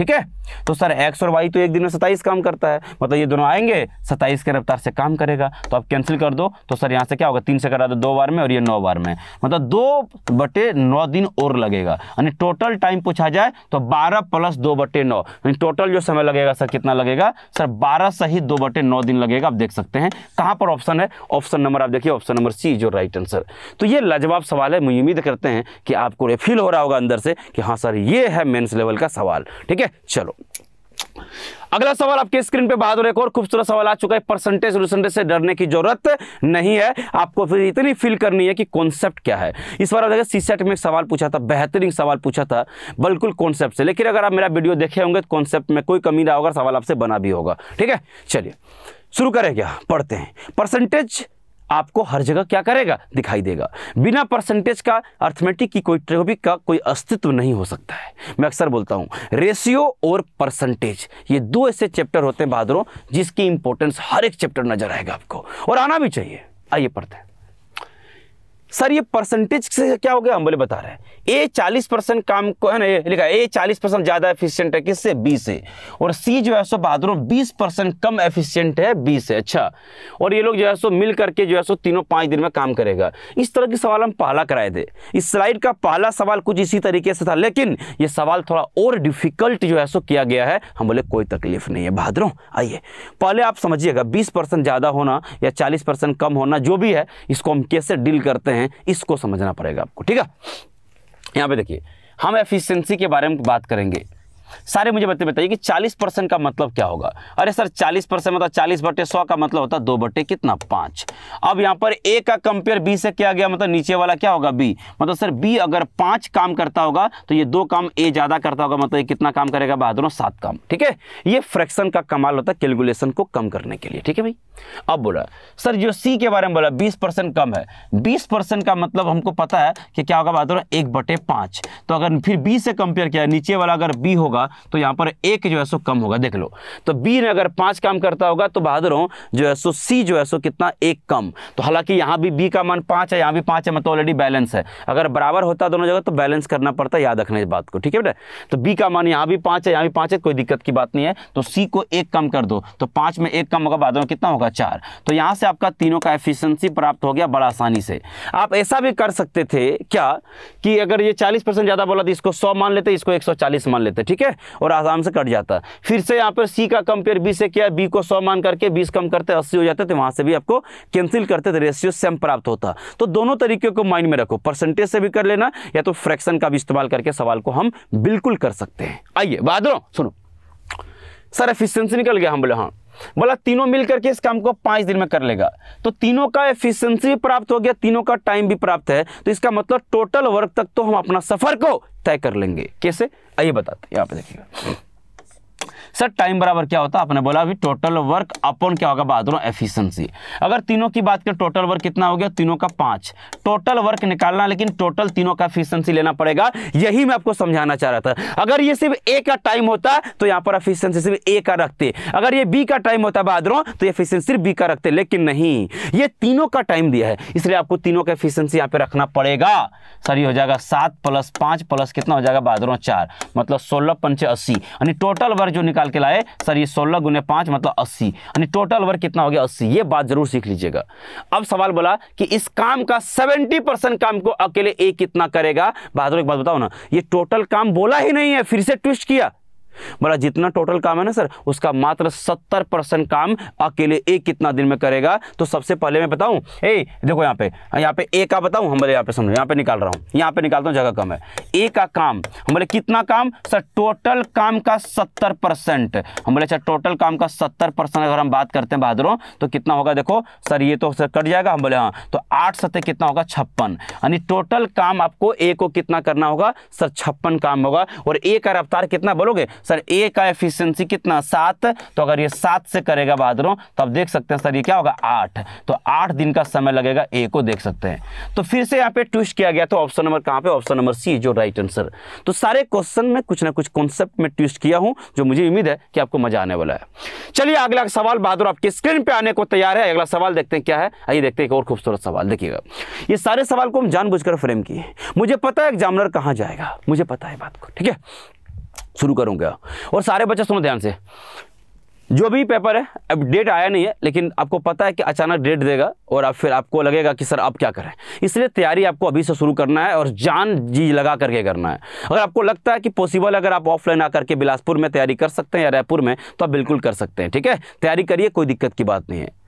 ठीक है तो सर एक्स और वाई तो एक दिन में सत्ताईस काम करता है मतलब ये दोनों आएंगे सत्ताईस के रफ्तार से काम करेगा तो आप कैंसिल कर दो तो सर यहाँ से क्या होगा तीन से करा दो दो बार में और ये नौ बार में मतलब दो बटे नौ दिन और लगेगा यानी टोटल टाइम पूछा जाए तो बारह प्लस दो बटे नौ यानी टोटल जो समय लगेगा सर कितना लगेगा सर बारह सही दो बटे नौ दिन लगेगा आप देख सकते हैं कहाँ पर ऑप्शन है ऑप्शन नंबर आप देखिए ऑप्शन नंबर सी जो राइट आंसर तो ये लाजवाब सवाल है मुझे उम्मीद करते हैं कि आपको फील हो रहा होगा अंदर से कि हाँ सर ये है मेन्स लेवल का सवाल ठीक है चलो अगला सवाल आपके स्क्रीन पे बहादुर एक और खूबसूरत सवाल आ चुका है परसेंटेज परसेंटेज से डरने की जरूरत नहीं है आपको फिर इतनी फील करनी है कि कॉन्सेप्ट क्या है इस बार आप सी सेट में एक सवाल पूछा था बेहतरीन सवाल पूछा था बिल्कुल कॉन्सेप्ट से लेकिन अगर आप मेरा वीडियो देखे होंगे तो कॉन्सेप्ट में कोई कमी ना होगा सवाल आपसे बना भी होगा ठीक है चलिए शुरू करें क्या पढ़ते हैं परसेंटेज आपको हर जगह क्या करेगा दिखाई देगा बिना परसेंटेज का अर्थमेटिक की कोई ट्रिकोबिक का कोई अस्तित्व नहीं हो सकता है मैं अक्सर बोलता हूँ रेशियो और परसेंटेज ये दो ऐसे चैप्टर होते हैं बहादुरों जिसकी इंपॉर्टेंस हर एक चैप्टर नजर आएगा आपको और आना भी चाहिए आइए पढ़ते हैं सर ये परसेंटेज से क्या हो गया हम बोले बता रहे हैं ए चालीस परसेंट काम को है ना लिखा ए चालीस परसेंट ज़्यादा एफिशिएंट है किससे बी से और सी जो है सो बहादुर बीस परसेंट कम एफिशिएंट है बी से अच्छा और ये लोग जो है सो मिल करके जो है सो तीनों पांच दिन में काम करेगा इस तरह के सवाल हम पहला कराए थे इस स्लाइड का पहला सवाल कुछ इसी तरीके से था लेकिन ये सवाल थोड़ा और डिफिकल्ट जो है सो किया गया है हम बोले कोई तकलीफ नहीं है बहादुरों आइए पहले आप समझिएगा बीस ज़्यादा होना या चालीस कम होना जो भी है इसको हम कैसे डील करते हैं हैं इसको समझना पड़ेगा आपको ठीक है यहाँ पे देखिए हम एफिशिएंसी के बारे में बात करेंगे सारे मुझे बताइए बताइए कि 40 परसेंट का मतलब क्या होगा अरे सर 40 परसेंट मतलब 40 बटे सौ का मतलब होता है दो बटे कितना पाँच अब यहाँ पर ए का कंपेयर बी से किया गया मतलब नीचे वाला क्या होगा बी मतलब सर बी अगर पाँच काम करता होगा तो ये दो काम ए ज़्यादा करता होगा मतलब ये कितना काम करेगा बहादुरों सात काम ठीक है ये फ्रैक्शन का कमाल होता है कैलकुलेशन को कम करने के लिए ठीक है भाई अब बोला सर जो सी के बारे में बोला बीस कम है बीस का मतलब हमको पता है कि क्या होगा बहादुरों एक बटे तो अगर फिर बी से कंपेयर किया नीचे वाला अगर बी होगा होगा तो यहां पर एक जो है सो कम होगा देख लो तो बी ने अगर पांच काम करता होगा तो बहादुर जो है सो सी जो है सो कितना एक कम तो हालांकि यहां भी बी का मान पांच है यहां भी पांच है मतलब ऑलरेडी बैलेंस है अगर बराबर होता दोनों जगह तो बैलेंस करना पड़ता याद रखना इस बात को ठीक है बेटा तो बी का मान यहां भी पांच है यहां भी पांच है कोई दिक्कत की बात नहीं है तो सी को एक कम कर दो तो पांच में एक कम होगा बहादुर कितना होगा चार तो यहां से आपका तीनों का एफिशियंसी प्राप्त हो गया बड़ा आसानी से आप ऐसा भी कर सकते थे क्या कि अगर ये 40 परसेंट ज़्यादा बोला तो इसको 100 मान लेते इसको 140 मान लेते ठीक है है और आसाम से कट जाता है फिर से यहाँ पर सी का कंपेयर बी से किया बी को सौ मान करके बीस कम करते अस्सी हो जाते तो वहाँ से भी आपको कैंसिल करते तो रेशियो सेम प्राप्त होता तो दोनों तरीके को माइंड में रखो परसेंटेज से भी कर लेना या तो फ्रैक्शन का भी इस्तेमाल करके सवाल को हम बिल्कुल कर सकते हैं आइए बाद सुनो सर एफिशियंसी निकल गया हम बोले हाँ बोला तीनों मिल करके इस काम को पांच दिन में कर लेगा तो तीनों का एफिशिएंसी भी प्राप्त हो गया तीनों का टाइम भी प्राप्त है तो इसका मतलब टोटल वर्क तक तो हम अपना सफ़र को तय कर लेंगे कैसे आइए बताते यहां पर देखिएगा सर टाइम बराबर क्या होता है आपने बोला अभी टोटल वर्क अपॉन क्या होगा बाद एफिशिएंसी अगर तीनों की बात करें टोटल वर्क कितना हो गया तीनों का पांच टोटल वर्क निकालना लेकिन टोटल तीनों का एफिशिएंसी लेना पड़ेगा यही मैं आपको समझाना चाह रहा था अगर ये सिर्फ ए का टाइम होता तो यहाँ पर एफिशियंसी सिर्फ ए का रखते अगर ये बी का टाइम होता बादरों तो एफिशियंसी बी का रखते लेकिन नहीं ये तीनों का टाइम दिया है इसलिए आपको तीनों का एफिशियंसी यहाँ पे रखना पड़ेगा सर ये हो जाएगा सात प्लस पांच प्लस कितना हो जाएगा बाद चार मतलब सोलह पंचे अस्सी यानी टोटल वर्क जो निकाल निकाल के लाए सर ये सोलह गुने पांच मतलब अस्सी यानी टोटल वर्क कितना हो गया अस्सी ये बात जरूर सीख लीजिएगा अब सवाल बोला कि इस काम का सेवेंटी परसेंट काम को अकेले ए कितना करेगा बहादुर एक बात बताओ ना ये टोटल काम बोला ही नहीं है फिर से ट्विस्ट किया बोला जितना टोटल काम है ना सर उसका मात्र सत्तर परसेंट काम अकेले ए कितना दिन में करेगा तो सबसे पहले मैं बताऊं ए देखो यहाँ पे यहाँ पे ए का बताऊं हम बोले यहाँ पे समझो यहाँ पे निकाल रहा हूँ यहाँ पे निकालता हूँ जगह कम है ए का काम हम बोले कितना काम सर टोटल काम का सत्तर परसेंट हम बोले सर अच्छा, टोटल काम का सत्तर परसेंट अगर हम बात करते हैं बहादुरों तो कितना होगा देखो सर ये तो सर कट जाएगा हम बोले हाँ तो आठ सत्य कितना होगा छप्पन यानी टोटल काम आपको ए को कितना करना होगा सर छप्पन काम होगा और ए का रफ्तार कितना बोलोगे सर ए का एफिशिएंसी कितना सात तो अगर ये सात से करेगा बहादुरों तो आप देख सकते हैं सर ये क्या होगा आठ तो आठ दिन का समय लगेगा ए को देख सकते हैं तो फिर से यहाँ पे ट्विस्ट किया गया तो ऑप्शन नंबर कहाँ पे ऑप्शन नंबर सी जो राइट आंसर तो सारे क्वेश्चन में कुछ ना कुछ कॉन्सेप्ट में ट्विस्ट किया हूँ जो मुझे उम्मीद है कि आपको मजा आने वाला है चलिए अगला सवाल बहादुर आपके स्क्रीन पर आने को तैयार है अगला सवाल देखते हैं क्या है आइए देखते हैं एक और खूबसूरत सवाल देखिएगा ये सारे सवाल को हम जानबूझकर फ्रेम किए मुझे पता है एग्जामिनर कहाँ जाएगा मुझे पता है बात को ठीक है शुरू करूँगा और सारे बच्चे सुनो ध्यान से जो भी पेपर है अब डेट आया नहीं है लेकिन आपको पता है कि अचानक डेट देगा और आप फिर आपको लगेगा कि सर अब क्या करें इसलिए तैयारी आपको अभी से शुरू करना है और जान जी लगा करके करना है अगर आपको लगता है कि पॉसिबल अगर आप ऑफलाइन आकर के बिलासपुर में तैयारी कर सकते हैं या रायपुर में तो आप बिल्कुल कर सकते हैं ठीक है तैयारी करिए कोई दिक्कत की बात नहीं है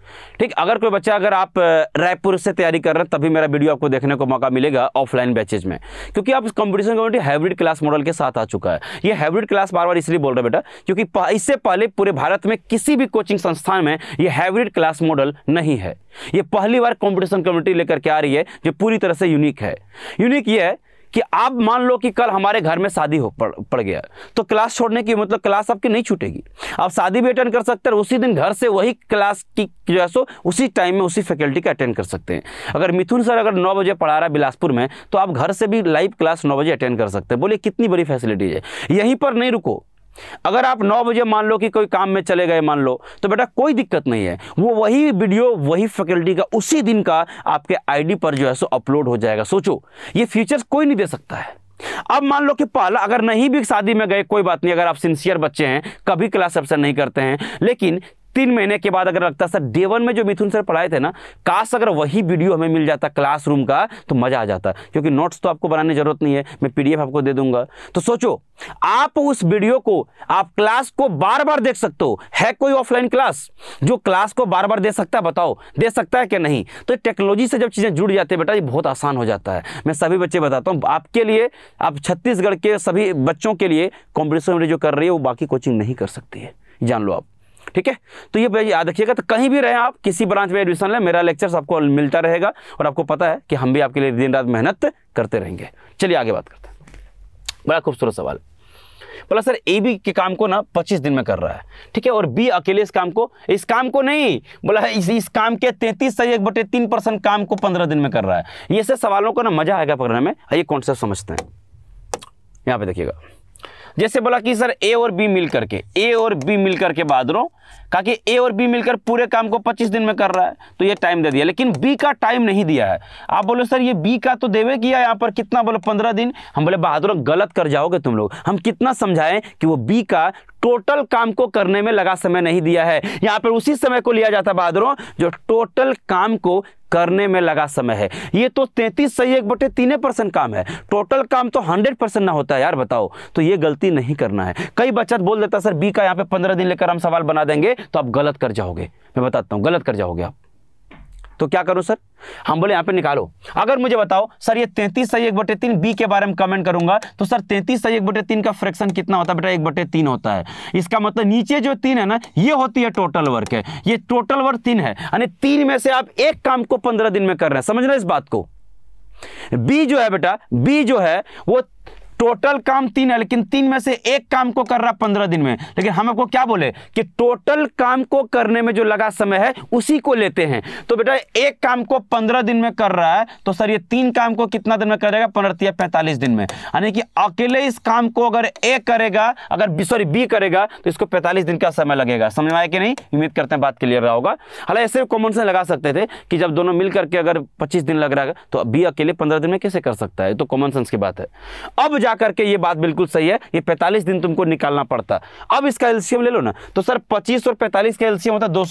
ठीक अगर कोई बच्चा अगर आप रायपुर से तैयारी कर रहे हैं तभी मेरा वीडियो आपको देखने को मौका मिलेगा ऑफलाइन बैचेज में क्योंकि आप competition community hybrid class model के साथ आ चुका है ये हाइब्रिड क्लास बार बार इसलिए बोल रहे बेटा क्योंकि इससे पहले पूरे भारत में किसी भी कोचिंग संस्थान में ये हाइब्रिड क्लास मॉडल नहीं है ये पहली बार कॉम्पिटिशन कम्युनिटी लेकर के आ रही है जो पूरी तरह से यूनिक है यूनिक ये है कि आप मान लो कि कल हमारे घर में शादी हो पड़ पड़ गया तो क्लास छोड़ने की मतलब क्लास आपकी नहीं छूटेगी आप शादी भी अटेंड कर सकते हैं उसी दिन घर से वही क्लास की जो है सो उसी टाइम में उसी फैकल्टी का अटेंड कर सकते हैं अगर मिथुन सर अगर नौ बजे पढ़ा रहा है बिलासपुर में तो आप घर से भी लाइव क्लास नौ बजे अटेंड कर सकते हैं बोलिए कितनी बड़ी फैसिलिटीज है यहीं पर नहीं रुको अगर आप नौ बजे मान लो कि कोई काम में चले गए मान लो तो बेटा कोई दिक्कत नहीं है वो वही वीडियो वही फैकल्टी का उसी दिन का आपके आईडी पर जो है सो अपलोड हो जाएगा सोचो ये फीचर्स कोई नहीं दे सकता है अब मान लो कि पहला अगर नहीं भी शादी में गए कोई बात नहीं अगर आप सिंसियर बच्चे हैं कभी क्लास एब्सेंट नहीं करते हैं लेकिन तीन महीने के बाद अगर लगता सर डे वन में जो मिथुन सर पढ़ाए थे ना काश अगर वही वीडियो हमें मिल जाता क्लासरूम का तो मज़ा आ जाता क्योंकि नोट्स तो आपको बनाने जरूरत नहीं है मैं पीडीएफ आपको दे दूंगा तो सोचो आप उस वीडियो को आप क्लास को बार बार देख सकते हो है कोई ऑफलाइन क्लास जो क्लास को बार बार दे सकता है बताओ दे सकता है क्या नहीं तो टेक्नोलॉजी से जब चीज़ें जुड़ जाती है बेटा ये बहुत आसान हो जाता है मैं सभी बच्चे बताता हूँ आपके लिए आप छत्तीसगढ़ के सभी बच्चों के लिए कॉम्पिटिशन जो कर रही है वो बाकी कोचिंग नहीं कर सकती है जान लो आप ठीक है तो ये याद रखिएगा तो कहीं भी रहे आप किसी ब्रांच में एडमिशन लें मेरा लेक्चर आपको मिलता रहेगा और आपको पता है कि हम भी आपके लिए दिन रात मेहनत करते रहेंगे चलिए आगे बात करते हैं बड़ा खूबसूरत सवाल बोला सर ए बी के काम को ना पच्चीस दिन में कर रहा है ठीक है और बी अकेले इस काम को इस काम को नहीं बोला इस, इस काम के तैतीस से एक बटे तीन परसेंट काम को पंद्रह दिन में कर रहा है ये सब सवालों को ना मजा आएगा पकड़ने में आइए कॉन्सेप्ट समझते हैं यहाँ पे देखिएगा जैसे बोला कि सर ए और बी मिल करके ए और बी मिल करके बादरों कहा कि ए और बी मिलकर पूरे काम को 25 दिन में कर रहा है तो ये टाइम दे दिया लेकिन बी का टाइम नहीं दिया है आप बोलो सर ये बी का तो देवे किया यहाँ पर कितना बोलो 15 दिन हम बोले बहादुर गलत कर जाओगे तुम लोग हम कितना समझाएं कि वो बी का टोटल काम को करने में लगा समय नहीं दिया है यहाँ पर उसी समय को लिया जाता बहादुरों जो टोटल काम को करने में लगा समय है ये तो तैंतीस सही एक बटे तीन परसेंट काम है टोटल काम तो हंड्रेड परसेंट ना होता है यार बताओ तो ये गलती नहीं करना है कई बच्चा बोल देता सर बी का यहाँ पे पंद्रह दिन लेकर हम सवाल बना देंगे तो आप गलत कर जाओगे मैं बताता हूँ गलत कर जाओगे आप तो क्या करो सर हम बोले यहाँ पे निकालो अगर मुझे बताओ सर ये तैतीस सही एक बटे तीन बी के बारे में कमेंट करूंगा तो सर तैतीस सही एक बटे तीन का फ्रैक्शन कितना होता है बेटा एक बटे तीन होता है इसका मतलब नीचे जो तीन है ना ये होती है टोटल वर्क है ये टोटल वर्क तीन है यानी तीन में से आप एक काम को पंद्रह दिन में कर रहे हैं समझ रहे इस बात को बी जो है बेटा बी जो है वो टोटल काम तीन है लेकिन तीन में से एक काम को कर रहा पंद्रह दिन में लेकिन हम आपको क्या बोले कि टोटल काम को करने में जो लगा समय है उसी को लेते हैं तो बेटा एक काम को पंद्रह दिन में कर रहा है तो सर ये तीन काम को कितना दिन में करेगा पंद्रह या पैंतालीस दिन में यानी कि अकेले इस काम को अगर ए करेगा अगर सॉरी बी करेगा तो इसको पैंतालीस दिन का समय लगेगा समझ में आया कि नहीं उम्मीद करते हैं बात क्लियर रहा होगा हालांकि ऐसे कॉमन से लगा सकते थे कि जब दोनों मिल करके अगर पच्चीस दिन लग रहा है तो बी अकेले पंद्रह दिन में कैसे कर सकता है तो कॉमन सेंस की बात है अब जा करके ये बात बिल्कुल सही है ये पैंतालीस दिन तुमको निकालना पड़ता अब इसका एल्सियम ले लो ना तो सर पच्चीस और पैंतालीस का एल्सियम होता है दो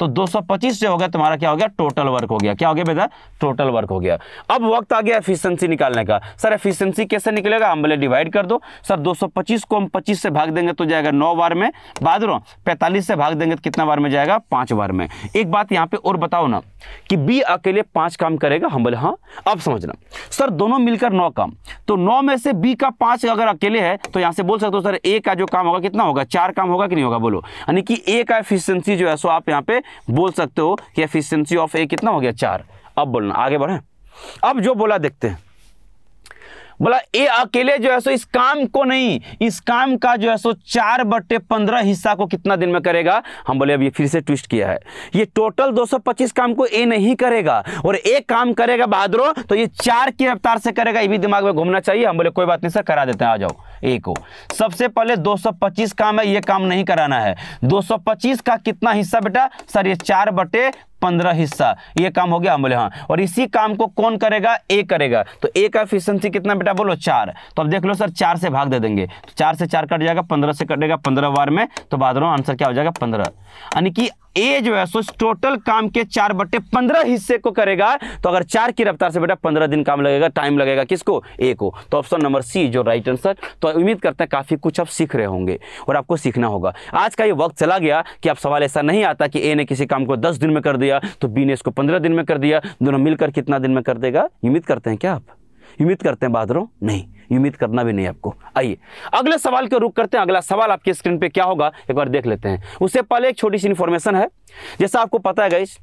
तो दो जो हो गया तुम्हारा क्या हो गया टोटल वर्क हो गया क्या हो गया बेटा टोटल वर्क हो गया अब वक्त आ गया एफिशियंसी निकालने का सर एफिशियंसी कैसे निकलेगा हम बोले डिवाइड कर दो सर दो को हम पच्चीस से भाग देंगे तो जाएगा नौ बार में बाद पैंतालीस से भाग देंगे तो कितना बार में जाएगा पांच बार में एक बात यहाँ पे और बताओ ना कि बी अकेले पांच काम करेगा हम बोले हाँ अब समझना सर दोनों मिलकर नौ काम तो नौ में से बी का पांच अगर अकेले है तो यहां से बोल सकते हो सर ए का जो काम होगा कितना होगा चार काम होगा कि नहीं होगा बोलो यानी कि ए का एफिशियंसी जो है सो आप यहां पे बोल सकते हो कि एफिशियंसी ऑफ ए कितना हो गया चार अब बोलना आगे बढ़े अब जो बोला देखते हैं बोला ये अकेले जो है सो इस काम को नहीं इस काम का जो है सो चार बटे पंद्रह हिस्सा को कितना दिन में करेगा हम बोले अब ये फिर से ट्विस्ट किया है ये टोटल 225 काम को ए नहीं करेगा और एक काम करेगा बहादुरों तो ये चार की रफ्तार से करेगा ये भी दिमाग में घूमना चाहिए हम बोले कोई बात नहीं सर करा देते हैं आ जाओ ए को सबसे पहले 225 काम है ये काम नहीं कराना है 225 का कितना हिस्सा बेटा सर ये चार बटे पंद्रह हिस्सा ये काम हो गया हम बोले हाँ और इसी काम को कौन करेगा ए करेगा तो ए का एफिशिएंसी कितना बेटा बोलो चार तो अब देख लो सर चार से भाग दे देंगे तो चार से चार कट जाएगा पंद्रह से कटेगा पंद्रह बार में तो बाद आंसर क्या हो जाएगा पंद्रह यानी कि ए जो है सो टोटल काम के चार बटे पंद्रह हिस्से को करेगा तो अगर चार की रफ्तार से बेटा पंद्रह दिन काम लगेगा टाइम लगेगा किसको ए को तो ऑप्शन नंबर सी जो राइट आंसर तो उम्मीद करते हैं काफ़ी कुछ आप सीख रहे होंगे और आपको सीखना होगा आज का ये वक्त चला गया कि आप सवाल ऐसा नहीं आता कि ए ने किसी काम को दस दिन में कर दिया तो बी ने इसको पंद्रह दिन में कर दिया दोनों मिलकर कितना दिन में कर देगा उम्मीद करते हैं क्या आप उम्मीद करते हैं बहादुरों नहीं उम्मीद करना भी नहीं आपको आइए अगले सवाल के रुक करते हैं अगला सवाल आपकी स्क्रीन पे क्या होगा एक बार देख लेते हैं उससे पहले एक छोटी सी इन्फॉर्मेशन है जैसा आपको पता है गाइस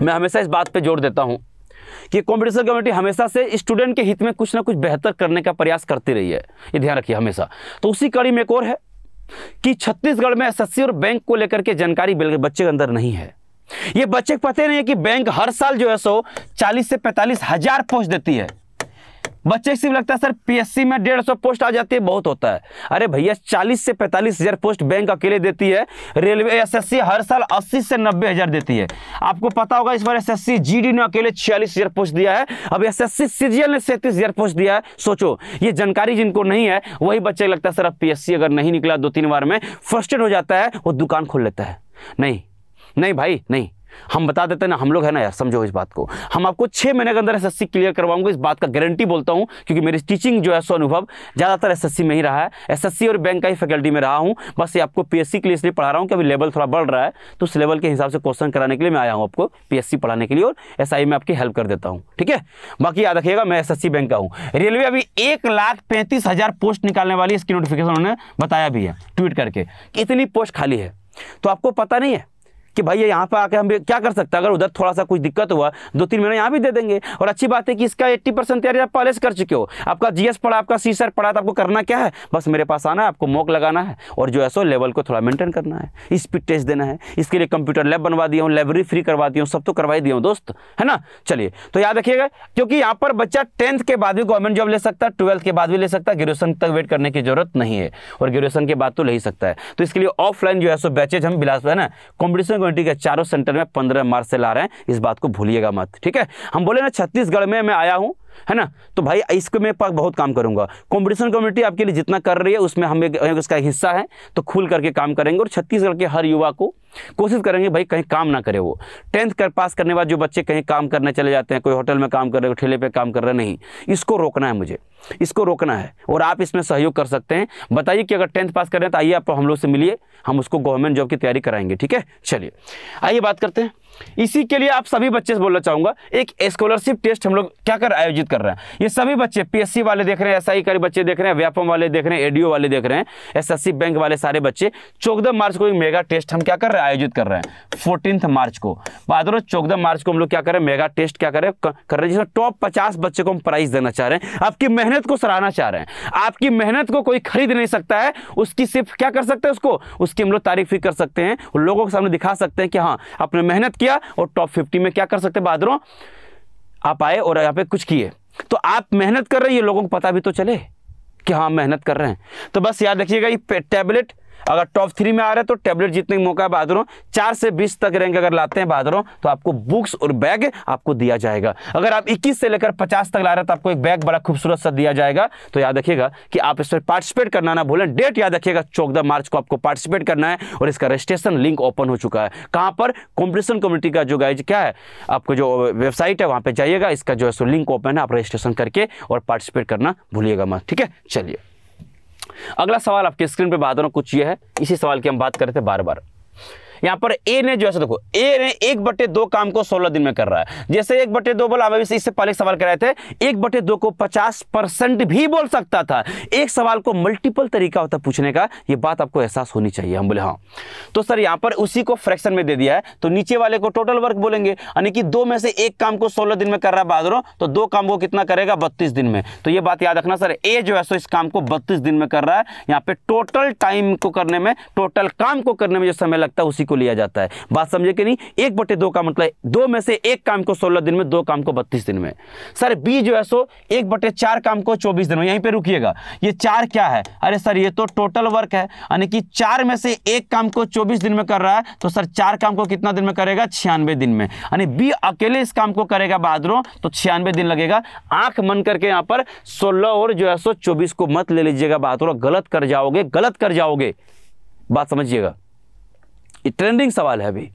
मैं हमेशा इस बात पे जोर देता हूं कि कॉम्पिटिशन कमेटी हमेशा से स्टूडेंट के हित में कुछ ना कुछ बेहतर करने का प्रयास करती रही है ये ध्यान रखिए हमेशा तो उसी कड़ी में एक और है कि छत्तीसगढ़ में एस और बैंक को लेकर के जानकारी बच्चे के अंदर नहीं है ये बच्चे पता नहीं है कि बैंक हर साल जो है सो चालीस से पैंतालीस हजार पोस्ट देती है बच्चे सिर्फ लगता है सर पीएससी में डेढ़ सौ पोस्ट आ जाती है बहुत होता है अरे भैया चालीस से पैंतालीस हज़ार पोस्ट बैंक अकेले देती है रेलवे एसएससी हर साल अस्सी से नब्बे हज़ार देती है आपको पता होगा इस बार एसएससी जीडी ने अकेले छियालीस हज़ार पोस्ट दिया है अब एसएससी सीजीएल ने सैंतीस हज़ार पोस्ट दिया है सोचो ये जानकारी जिनको नहीं है वही बच्चे लगता है सर अब पी अगर नहीं निकला दो तीन बार में फ्रस्ट्रेट हो जाता है वो दुकान खोल लेता है नहीं नहीं भाई नहीं हम बता देते ना हम लोग है ना यार समझो इस बात को हम आपको छह महीने के अंदर एस क्लियर करवाऊंगा इस बात का गारंटी बोलता हूं क्योंकि मेरी टीचिंग जो है सो अनुभव ज़्यादातर एस में ही रहा है एस और बैंक का ही फैकल्टी में रहा हूं बस ये आपको पी के लिए इसलिए पढ़ा रहा हूं कि अभी लेवल थोड़ा बढ़ रहा है तो उस लेवल के हिसाब से क्वेश्चन कराने के लिए मैं आया हूँ आपको पी पढ़ाने के लिए और एस में आपकी हेल्प कर देता हूँ ठीक है बाकी याद रखिएगा मैं एस बैंक का हूँ रेलवे अभी एक लाख पैंतीस हज़ार पोस्ट निकालने वाली इसकी नोटिफिकेशन उन्होंने बताया भी है ट्वीट करके इतनी पोस्ट खाली है तो आपको पता नहीं है कि भाई ये यहाँ पर आकर हम क्या कर सकते हैं अगर उधर थोड़ा सा कुछ दिक्कत हुआ दो तीन महीने यहाँ भी दे देंगे और अच्छी बात है कि इसका एट्टी परसेंट तैयारी आप पहले से कर चुके हो आपका जीएस पढ़ा आपका सी सर पढ़ा तो आपको करना क्या है बस मेरे पास आना है आपको मोक लगाना है और जो है सो लेवल को थोड़ा मेंटेन करना है स्पीड टेस्ट देना है इसके लिए कंप्यूटर लैब बनवा दिया हूँ लाइब्रेरी फ्री करवा दिया हूँ सब तो करवा ही दिया हूँ दोस्त है ना चलिए तो याद रखिएगा क्योंकि यहाँ पर बच्चा टेंथ के बाद भी गवर्नमेंट जॉब ले सकता है ट्वेल्थ के बाद भी ले सकता है ग्रेजुएशन तक वेट करने की जरूरत नहीं है और ग्रेजुएशन के बाद तो ले ही सकता है तो इसके लिए ऑफलाइन जो है सो बैचेज हम बिलासपुर है ना कॉम्पिटिशन यूनिवर्सिटी के चारों सेंटर में पंद्रह मार्च से ला रहे हैं इस बात को भूलिएगा मत ठीक है हम बोले ना छत्तीसगढ़ में मैं आया हूं है ना तो भाई इसको मैं बहुत काम करूंगा कॉम्पिटिशन कम्युनिटी आपके लिए जितना कर रही है उसमें हम एक उसका हिस्सा है तो खुल करके काम करेंगे और छत्तीसगढ़ के हर युवा को कोशिश करेंगे भाई कहीं काम ना करे वो टेंथ कर पास करने बाद जो बच्चे कहीं काम करने चले जाते हैं कोई होटल में काम कर रहे हो ठेले पर काम कर रहे नहीं इसको रोकना है मुझे इसको रोकना है और आप इसमें सहयोग कर सकते हैं बताइए कि अगर टेंथ पास कर रहे हैं तो आइए आप हम लोग से मिलिए हम उसको गवर्नमेंट जॉब की तैयारी कराएंगे ठीक है चलिए आइए बात करते हैं इसी के लिए आप सभी बच्चे से बोलना चाहूंगा एक स्कॉलरशिप टेस्ट हम लोग क्या कर आयोजित कर रहे हैं ये सभी बच्चे पीएससी वाले देख रहे हैं एसआई आई बच्चे देख रहे हैं व्यापम वाले देख रहे हैं एडीओ वाले देख रहे हैं एसएससी बैंक वाले सारे बच्चे चौदह मार्च को एक मेगा टेस्ट हम क्या कर रहे हैं आयोजित कर रहे हैं फोर्टीन मार्च को बादरो चौदह मार्च को हम लोग क्या करें मेगा टेस्ट क्या करें कर रहे हैं जिसमें टॉप पचास बच्चे को हम प्राइज देना चाह रहे हैं आपकी मेहनत को सराहना चाह रहे हैं आपकी मेहनत को कोई खरीद नहीं सकता है उसकी सिर्फ क्या कर सकते हैं उसको उसकी हम लोग तारीफ भी कर सकते हैं लोगों के सामने दिखा सकते हैं कि हाँ अपने मेहनत किया और टॉप फिफ्टी में क्या कर सकते बहादुरों आप आए और यहाँ पे कुछ किए तो आप मेहनत कर रहे हैं ये लोगों को पता भी तो चले कि हाँ मेहनत कर रहे हैं तो बस याद रखिएगा ये टैबलेट अगर टॉप थ्री में आ रहे हैं तो टैबलेट जीतने का मौका है बहादुरों चार से बीस तक रैंक अगर लाते हैं बहादुरों तो आपको बुक्स और बैग आपको दिया जाएगा अगर आप इक्कीस से लेकर पचास तक ला रहे तो आपको एक बैग बड़ा खूबसूरत सा दिया जाएगा तो याद रखिएगा कि आप इस पर पार्टिसिपेट करना ना भूलें डेट याद रखिएगा चौदह मार्च को आपको पार्टिसिपेट करना है और इसका रजिस्ट्रेशन लिंक ओपन हो चुका है कहाँ पर कॉम्पिटिशन कम्युनिटी का जो गाइज क्या है आपको जो वेबसाइट है वहाँ पर जाइएगा इसका जो है सो लिंक ओपन है आप रजिस्ट्रेशन करके और पार्टिसिपेट करना भूलिएगा मत ठीक है चलिए अगला सवाल आपके स्क्रीन पे बात कुछ ये है इसी सवाल की हम बात कर रहे थे बार बार यहाँ पर ए ने जो है देखो ए ने एक बटे दो काम को सोलह दिन में कर रहा है जैसे एक बटे दो बोला इससे पहले सवाल कराए थे एक बटे दो को पचास परसेंट भी बोल सकता था एक सवाल को मल्टीपल तरीका होता पूछने का ये बात आपको एहसास होनी चाहिए हम बोले हाँ तो सर यहाँ पर उसी को फ्रैक्शन में दे दिया है तो नीचे वाले को टोटल वर्क बोलेंगे यानी कि दो में से एक काम को सोलह दिन में कर रहा है बहादुरों तो दो काम को कितना करेगा बत्तीस दिन में तो ये बात याद रखना सर ए जो है सो इस काम को बत्तीस दिन में कर रहा है यहाँ पे टोटल टाइम को करने में टोटल काम को करने में जो समय लगता है उसी को लिया जाता है बात समझे कि नहीं एक बटे दो का मतलब दो में से एक काम को सोलह दिन में दो काम को बत्तीस दिन में सर बी जो है सो एक बटे चार काम को चौबीस दिन में यहीं पर रुकिएगा ये चार क्या है अरे सर ये तो टोटल वर्क है यानी कि चार में से एक काम को चौबीस दिन में कर रहा है तो सर चार काम को कितना दिन में करेगा छियानवे दिन में यानी बी अकेले इस काम को करेगा बहादुरों तो छियानवे दिन लगेगा आंख मन करके यहाँ पर सोलह और जो है सो चौबीस को मत ले लीजिएगा बहादुरों गलत कर जाओगे गलत कर जाओगे बात समझिएगा ये ट्रेंडिंग सवाल है अभी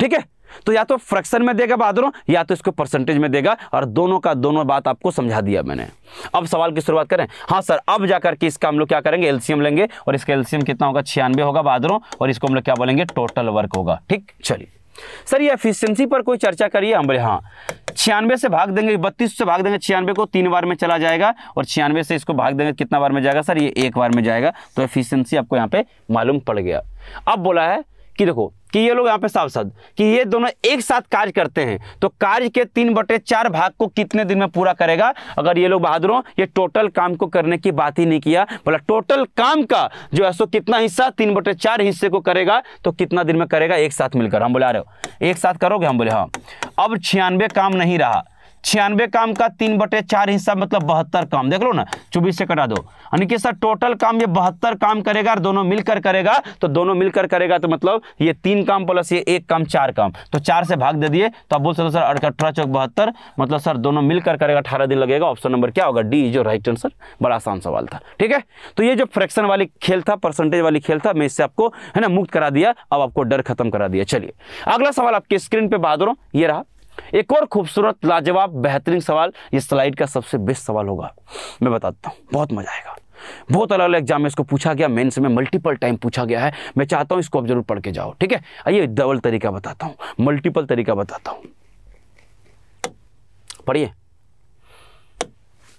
ठीक है तो या तो फ्रैक्शन में देगा बहादुरों या तो इसको परसेंटेज में देगा और दोनों का दोनों बात आपको समझा दिया मैंने अब सवाल की शुरुआत करें हाँ सर अब जाकर के इसका हम लोग क्या करेंगे एलसीएम लेंगे और इसका एलसीएम कितना होगा छियानवे होगा बहादुरों और इसको हम लोग क्या बोलेंगे टोटल वर्क होगा ठीक चलिए सर ये एफिशिएंसी पर कोई चर्चा करिए हम बोले हाँ छियानवे से भाग देंगे बत्तीस से भाग देंगे छियानवे को तीन बार में चला जाएगा और छियानवे से इसको भाग देंगे कितना बार में जाएगा सर ये एक बार में जाएगा तो एफिशिएंसी आपको यहाँ पे मालूम पड़ गया अब बोला है कि देखो कि ये लोग यहाँ पे सांसद कि ये दोनों एक साथ कार्य करते हैं तो कार्य के तीन बटे चार भाग को कितने दिन में पूरा करेगा अगर ये लोग बहादुरों ये टोटल काम को करने की बात ही नहीं किया बोला टोटल काम का जो है सो कितना हिस्सा तीन बटे चार हिस्से को करेगा तो कितना दिन में करेगा एक साथ मिलकर हम बोला रहे हो एक साथ करोगे हम बोले हाँ अब छियानवे काम नहीं रहा छियानवे काम का तीन बटे चार हिस्सा मतलब बहत्तर काम देख लो ना चौबीस से कटा दो यानी कि सर टोटल काम ये बहत्तर काम करेगा और दोनों मिलकर करेगा तो दोनों मिलकर करेगा तो मतलब ये तीन काम प्लस ये एक काम चार काम तो चार से भाग दे दिए तो आप बोल सकते हो सर अठारह चौक बहत्तर मतलब सर दोनों मिलकर करेगा अठारह दिन लगेगा ऑप्शन नंबर क्या होगा डी जो राइट आंसर बड़ा आसान सवाल था ठीक है तो ये जो फ्रैक्शन वाली खेल था परसेंटेज वाली खेल था मैं इससे आपको है ना मुक्त करा दिया अब आपको डर खत्म करा दिया चलिए अगला सवाल आपके स्क्रीन पर हूँ ये रहा एक और खूबसूरत लाजवाब बेहतरीन सवाल ये स्लाइड का सबसे बेस्ट सवाल होगा मैं बताता हूँ बहुत मजा आएगा बहुत अलग अलग एग्जाम में इसको पूछा गया मेंस में मल्टीपल टाइम पूछा गया है मैं चाहता हूँ इसको आप जरूर पढ़ के जाओ ठीक है आइए डबल तरीका बताता हूँ मल्टीपल तरीका बताता हूँ पढ़िए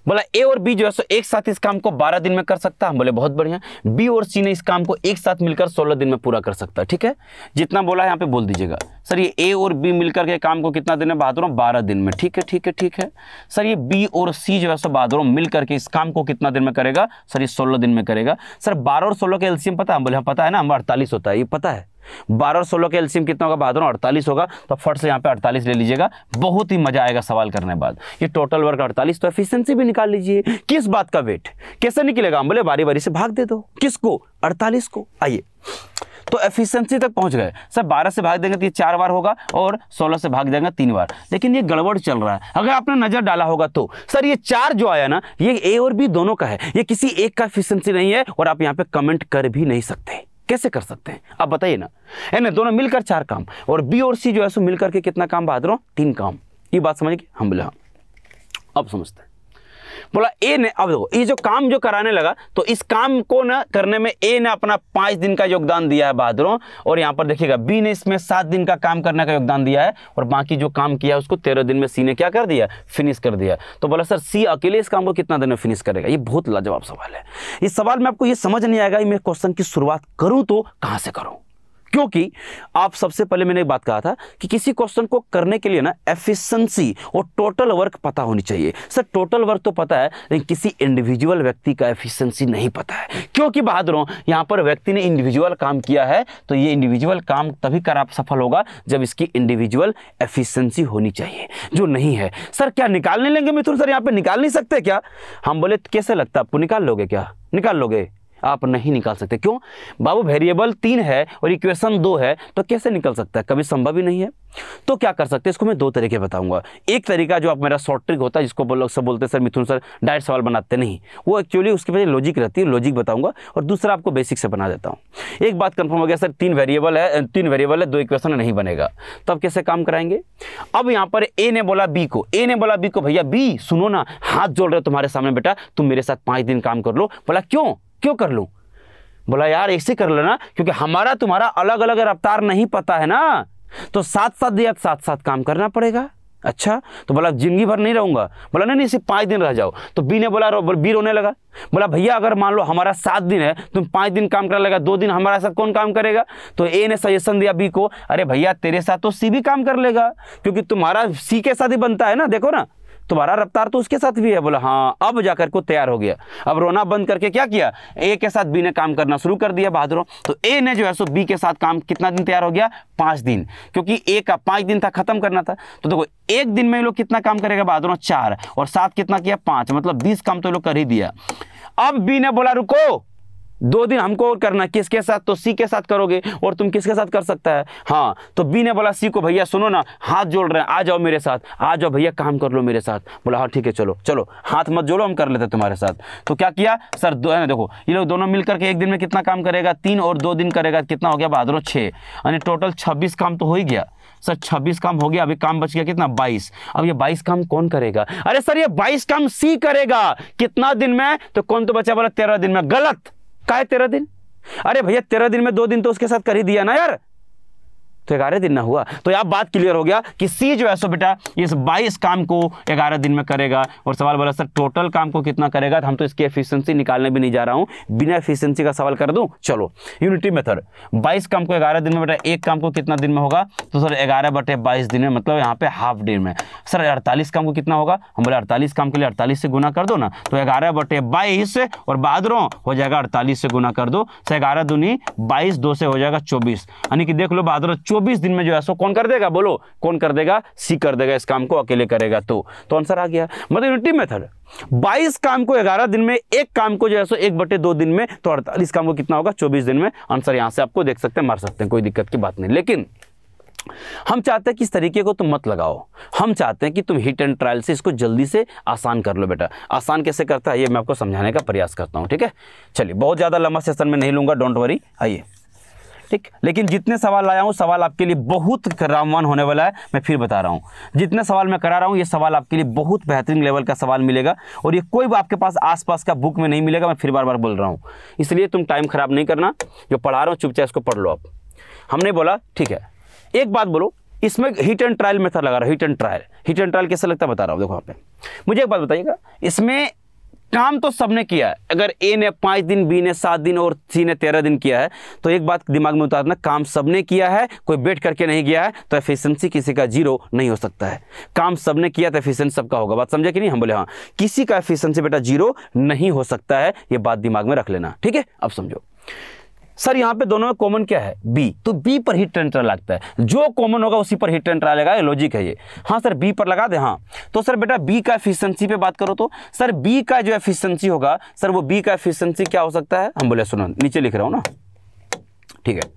बोला ए और बी जो है सो एक साथ इस काम को बारह दिन में कर सकता हम बोले बहुत बढ़िया बी और सी ने इस काम को एक साथ मिलकर सोलह दिन में पूरा कर सकता है ठीक है जितना बोला है यहाँ पे बोल दीजिएगा सर ये ए और बी मिलकर के काम को कितना दिन में बहादुरों बारह दिन में ठीक है ठीक है ठीक है सर ये बी और सी जो है सो बहादुरों मिलकर के इस काम को कितना दिन में करेगा सर ये सोलह दिन में करेगा सर बारह और सोलह का एल्सियम पता है हम बोले हाँ पता है ना हमारा अड़तालीस होता है ये पता है बारह और सोलह का एल्सियम कितना होगा बहादुर अड़तालीस होगा तो फट से यहाँ पे अड़तालीस ले लीजिएगा बहुत ही मजा आएगा सवाल करने बाद ये टोटल वर्क अड़तालीस तो एफिशियंसी भी निकाल लीजिए किस बात का वेट कैसे निकलेगा हम बोले बारी बारी से भाग दे दो किसको अड़तालीस को आइए तो एफिशिएंसी तक पहुंच गए सर 12 से भाग देंगे तो ये चार बार होगा और 16 से भाग देंगे तीन बार लेकिन ये गड़बड़ चल रहा है अगर आपने नज़र डाला होगा तो सर ये चार जो आया ना ये ए और बी दोनों का है ये किसी एक का एफिशिएंसी नहीं है और आप यहाँ पे कमेंट कर भी नहीं सकते कैसे कर सकते हैं आप बताइए ना है ना दोनों मिलकर चार काम और बी और सी जो है सो मिलकर के कितना काम बहादुर तीन काम ये बात समझ गए हम बोले हाँ। अब समझते हैं बोला ए ने अब देखो ये जो काम जो कराने लगा तो इस काम को ना करने में ए ने अपना पांच दिन का योगदान दिया है बहादुरों और यहाँ पर देखिएगा बी ने इसमें सात दिन का काम करने का योगदान दिया है और बाकी जो काम किया उसको तेरह दिन में सी ने क्या कर दिया फिनिश कर दिया तो बोला सर सी अकेले इस काम को कितना दिन में फिनिश करेगा ये बहुत लाजवाब सवाल है इस सवाल में आपको ये समझ नहीं आएगा मैं क्वेश्चन की शुरुआत करूँ तो कहाँ से करूँ क्योंकि आप सबसे पहले मैंने एक बात कहा था कि किसी क्वेश्चन को करने के लिए ना एफिशिएंसी और टोटल वर्क पता होनी चाहिए सर टोटल वर्क तो पता है लेकिन किसी इंडिविजुअल व्यक्ति का एफिशिएंसी नहीं पता है क्योंकि बहादुरों यहां पर व्यक्ति ने इंडिविजुअल काम किया है तो ये इंडिविजुअल काम तभी कर आप सफल होगा जब इसकी इंडिविजुअल एफिशियंसी होनी चाहिए जो नहीं है सर क्या निकालने लेंगे मिथुन सर यहाँ पे निकाल नहीं सकते क्या हम बोले कैसे लगता आपको निकाल लोगे क्या निकाल लोगे आप नहीं निकाल सकते क्यों बाबू वेरिएबल तीन है और इक्वेशन दो है तो कैसे निकल सकता है कभी संभव ही नहीं है तो क्या कर सकते हैं इसको मैं दो तरीके बताऊंगा एक तरीका जो आप मेरा शॉर्ट ट्रिक होता है जिसको लोग सब बोलते हैं सर मिथुन सर डायरेक्ट सवाल बनाते नहीं वो एक्चुअली उसके पहले लॉजिक रहती है लॉजिक बताऊंगा और दूसरा आपको बेसिक से बना देता हूं एक बात कंफर्म हो गया सर तीन वेरिएबल है तीन वेरिएबल है दो इक्वेशन नहीं बनेगा तो आप कैसे काम कराएंगे अब यहां पर ए ने बोला बी को ए ने बोला बी को भैया बी सुनो ना हाथ जोड़ रहे तुम्हारे सामने बेटा तुम मेरे साथ पांच दिन काम कर लो बोला क्यों क्यों कर लूँ बोला यार ऐसे से कर लेना क्योंकि हमारा तुम्हारा अलग अलग रफ्तार नहीं पता है ना तो साथ साथ दिया साथ साथ काम करना पड़ेगा अच्छा तो बोला जिंदगी भर नहीं रहूंगा बोला नहीं नहीं सिर्फ पांच दिन रह जाओ तो बी ने बोला बी रोने लगा बोला भैया अगर मान लो हमारा सात दिन है तुम पांच दिन काम करने लगा दो दिन हमारा साथ कौन काम करेगा तो ए ने सजेशन दिया बी को अरे भैया तेरे साथ तो सी भी काम कर लेगा क्योंकि तुम्हारा सी के साथ ही बनता है ना देखो ना तुम्हारा रफ्तार तो उसके साथ भी है बोला हाँ अब जाकर को तैयार हो गया अब रोना बंद करके क्या किया ए के साथ बी ने काम करना शुरू कर दिया बहादुरों तो ए ने जो है सो बी के साथ काम कितना दिन तैयार हो गया पांच दिन क्योंकि ए का पांच दिन था ख़त्म करना था तो देखो एक दिन में लोग कितना काम करेगा बहादुरों चार और सात कितना किया पांच मतलब बीस काम तो लोग कर ही दिया अब बी ने बोला रुको दो दिन हमको और करना किसके साथ तो सी के साथ करोगे और तुम किसके साथ कर सकता है हाँ तो बी ने बोला सी को भैया सुनो ना हाथ जोड़ रहे हैं आ जाओ मेरे साथ आ जाओ भैया काम कर लो मेरे साथ बोला हाँ ठीक है चलो चलो हाथ मत जोड़ो हम कर लेते तुम्हारे साथ तो क्या किया सर दो है ना देखो ये लोग दोनों मिलकर के एक दिन में कितना काम करेगा तीन और दो दिन करेगा कितना हो गया बहादुर छः यानी टोटल छब्बीस काम तो हो ही गया सर 26 काम हो गया अभी काम बच गया कितना 22 अब ये 22 काम कौन करेगा अरे सर ये 22 काम सी करेगा कितना दिन में तो कौन तो बचा बोला तेरह दिन में गलत का है तेरह दिन अरे भैया तेरह दिन में दो दिन तो उसके साथ कर ही दिया ना यार तो ग्यारह दिन ना हुआ तो यहाँ बात क्लियर हो गया कि सी जो है सो बेटा इस बाईस काम को ग्यारह दिन में करेगा और सवाल बोला सर टोटल काम को कितना करेगा तो हम तो इसकी एफिशिएंसी निकालने भी नहीं जा रहा हूँ बिना एफिशिएंसी का सवाल कर दूँ चलो यूनिटी मेथड बाईस काम को ग्यारह दिन में बेटा एक काम को कितना दिन में होगा तो सर ग्यारह बटे बाईस दिन में मतलब यहाँ पे हाफ डे में सर अड़तालीस काम को कितना होगा हम बोले अड़तालीस काम के लिए अड़तालीस से गुना कर दो ना तो ग्यारह बटे बाईस और बाद रो हो जाएगा अड़तालीस से गुना कर दो सर ग्यारह दूनी बाईस दो से हो जाएगा चौबीस यानी कि देख लो बाद 24 दिन में जो है सो कौन कर देगा बोलो कौन कर देगा सी कर देगा इस काम को अकेले करेगा तो तो आंसर आ गया मतलब यूनिटी मेथड 22 काम को 11 दिन में एक काम को जो है सो एक बटे दो दिन में तो अड़तालीस काम को कितना होगा 24 दिन में आंसर यहां से आपको देख सकते हैं मार सकते हैं कोई दिक्कत की बात नहीं लेकिन हम चाहते हैं कि इस तरीके को तुम मत लगाओ हम चाहते हैं कि तुम हिट एंड ट्रायल से इसको जल्दी से आसान कर लो बेटा आसान कैसे करता है ये मैं आपको समझाने का प्रयास करता हूं ठीक है चलिए बहुत ज़्यादा लंबा सेशन में नहीं लूंगा डोंट वरी आइए ठीक लेकिन जितने सवाल लाया हूँ सवाल आपके लिए बहुत रामवान होने वाला है मैं फिर बता रहा हूँ जितने सवाल मैं करा रहा हूँ ये सवाल आपके लिए बहुत बेहतरीन लेवल का सवाल मिलेगा और ये कोई भी आपके पास आसपास का बुक में नहीं मिलेगा मैं फिर बार बार बोल रहा हूँ इसलिए तुम टाइम ख़राब नहीं करना जो पढ़ा रहा हूँ चुपचाप इसको पढ़ लो आप हमने बोला ठीक है एक बात बोलो इसमें हिट एंड ट्रायल मेथड लगा रहा हूँ hit and trial hit and trial कैसे लगता है बता रहा हूँ देखो यहाँ पे मुझे एक बात बताइएगा इसमें काम तो सबने किया है अगर ए ने पांच दिन बी ने सात दिन और सी ने तेरह दिन किया है तो एक बात दिमाग में उतारना काम सबने किया है कोई बैठ करके नहीं किया है तो एफिशिएंसी किसी का जीरो नहीं हो सकता है काम सबने किया तो एफिशिएंसी सबका होगा बात समझे कि नहीं हम बोले हाँ किसी का एफिशिएंसी बेटा जीरो नहीं हो सकता है यह बात दिमाग में रख लेना ठीक है अब समझो सर यहाँ पे दोनों में कॉमन क्या है बी तो बी पर ही टेंटर लगता है जो कॉमन होगा उसी पर ही टेंटर ट्रायल लगेगा लॉजिक है ये हाँ सर बी पर लगा दे हाँ तो सर बेटा बी का एफिशिएंसी पे बात करो तो सर बी का जो एफिशिएंसी होगा सर वो बी का एफिशिएंसी क्या हो सकता है हम बोले सुनो नीचे लिख रहा हूँ ना ठीक है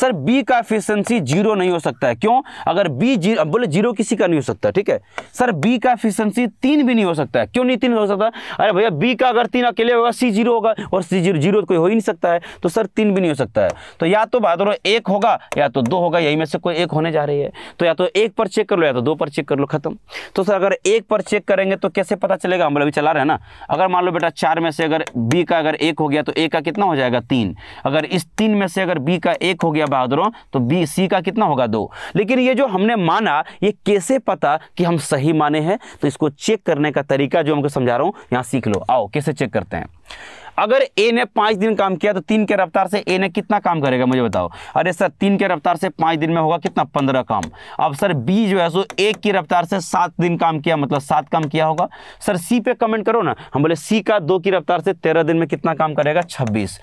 सर बी का एफिशिएंसी जीरो नहीं हो सकता है क्यों अगर बी जीरो बोले जीरो किसी का नहीं हो सकता ठीक है सर बी का एफिशिएंसी तीन भी नहीं हो सकता है क्यों नहीं तीन हो सकता अरे भैया बी का अगर तीन अकेले होगा सी जीरो होगा और सी जीरो जीरो कोई हो ही नहीं सकता है तो सर तीन भी नहीं हो सकता है तो या तो बात करो एक होगा या तो दो होगा यही में से कोई एक होने जा रही है तो या तो एक पर चेक कर लो या तो दो पर चेक कर लो खत्म तो सर अगर एक पर चेक करेंगे तो कैसे पता चलेगा हम अभी चला रहे हैं ना अगर मान लो बेटा चार में से अगर बी का अगर एक हो गया तो ए का कितना हो जाएगा तीन अगर इस तीन में से अगर बी का एक एक हो गया बहादुरों तो बी सी का कितना होगा दो लेकिन ये जो हमने माना ये कैसे पता कि हम सही माने हैं तो इसको चेक करने का तरीका जो हमको समझा रहा हूँ यहाँ सीख लो आओ कैसे चेक करते हैं अगर ए ने पांच दिन काम किया तो तीन के रफ्तार से ए ने कितना काम करेगा मुझे बताओ अरे सर तीन के रफ्तार से पांच दिन में होगा कितना पंद्रह काम अब सर बी जो है सो एक की रफ्तार से सात दिन काम किया मतलब सात काम किया होगा सर सी पे कमेंट करो ना हम बोले सी का दो की रफ्तार से तेरह दिन में कितना काम करेगा छब्बीस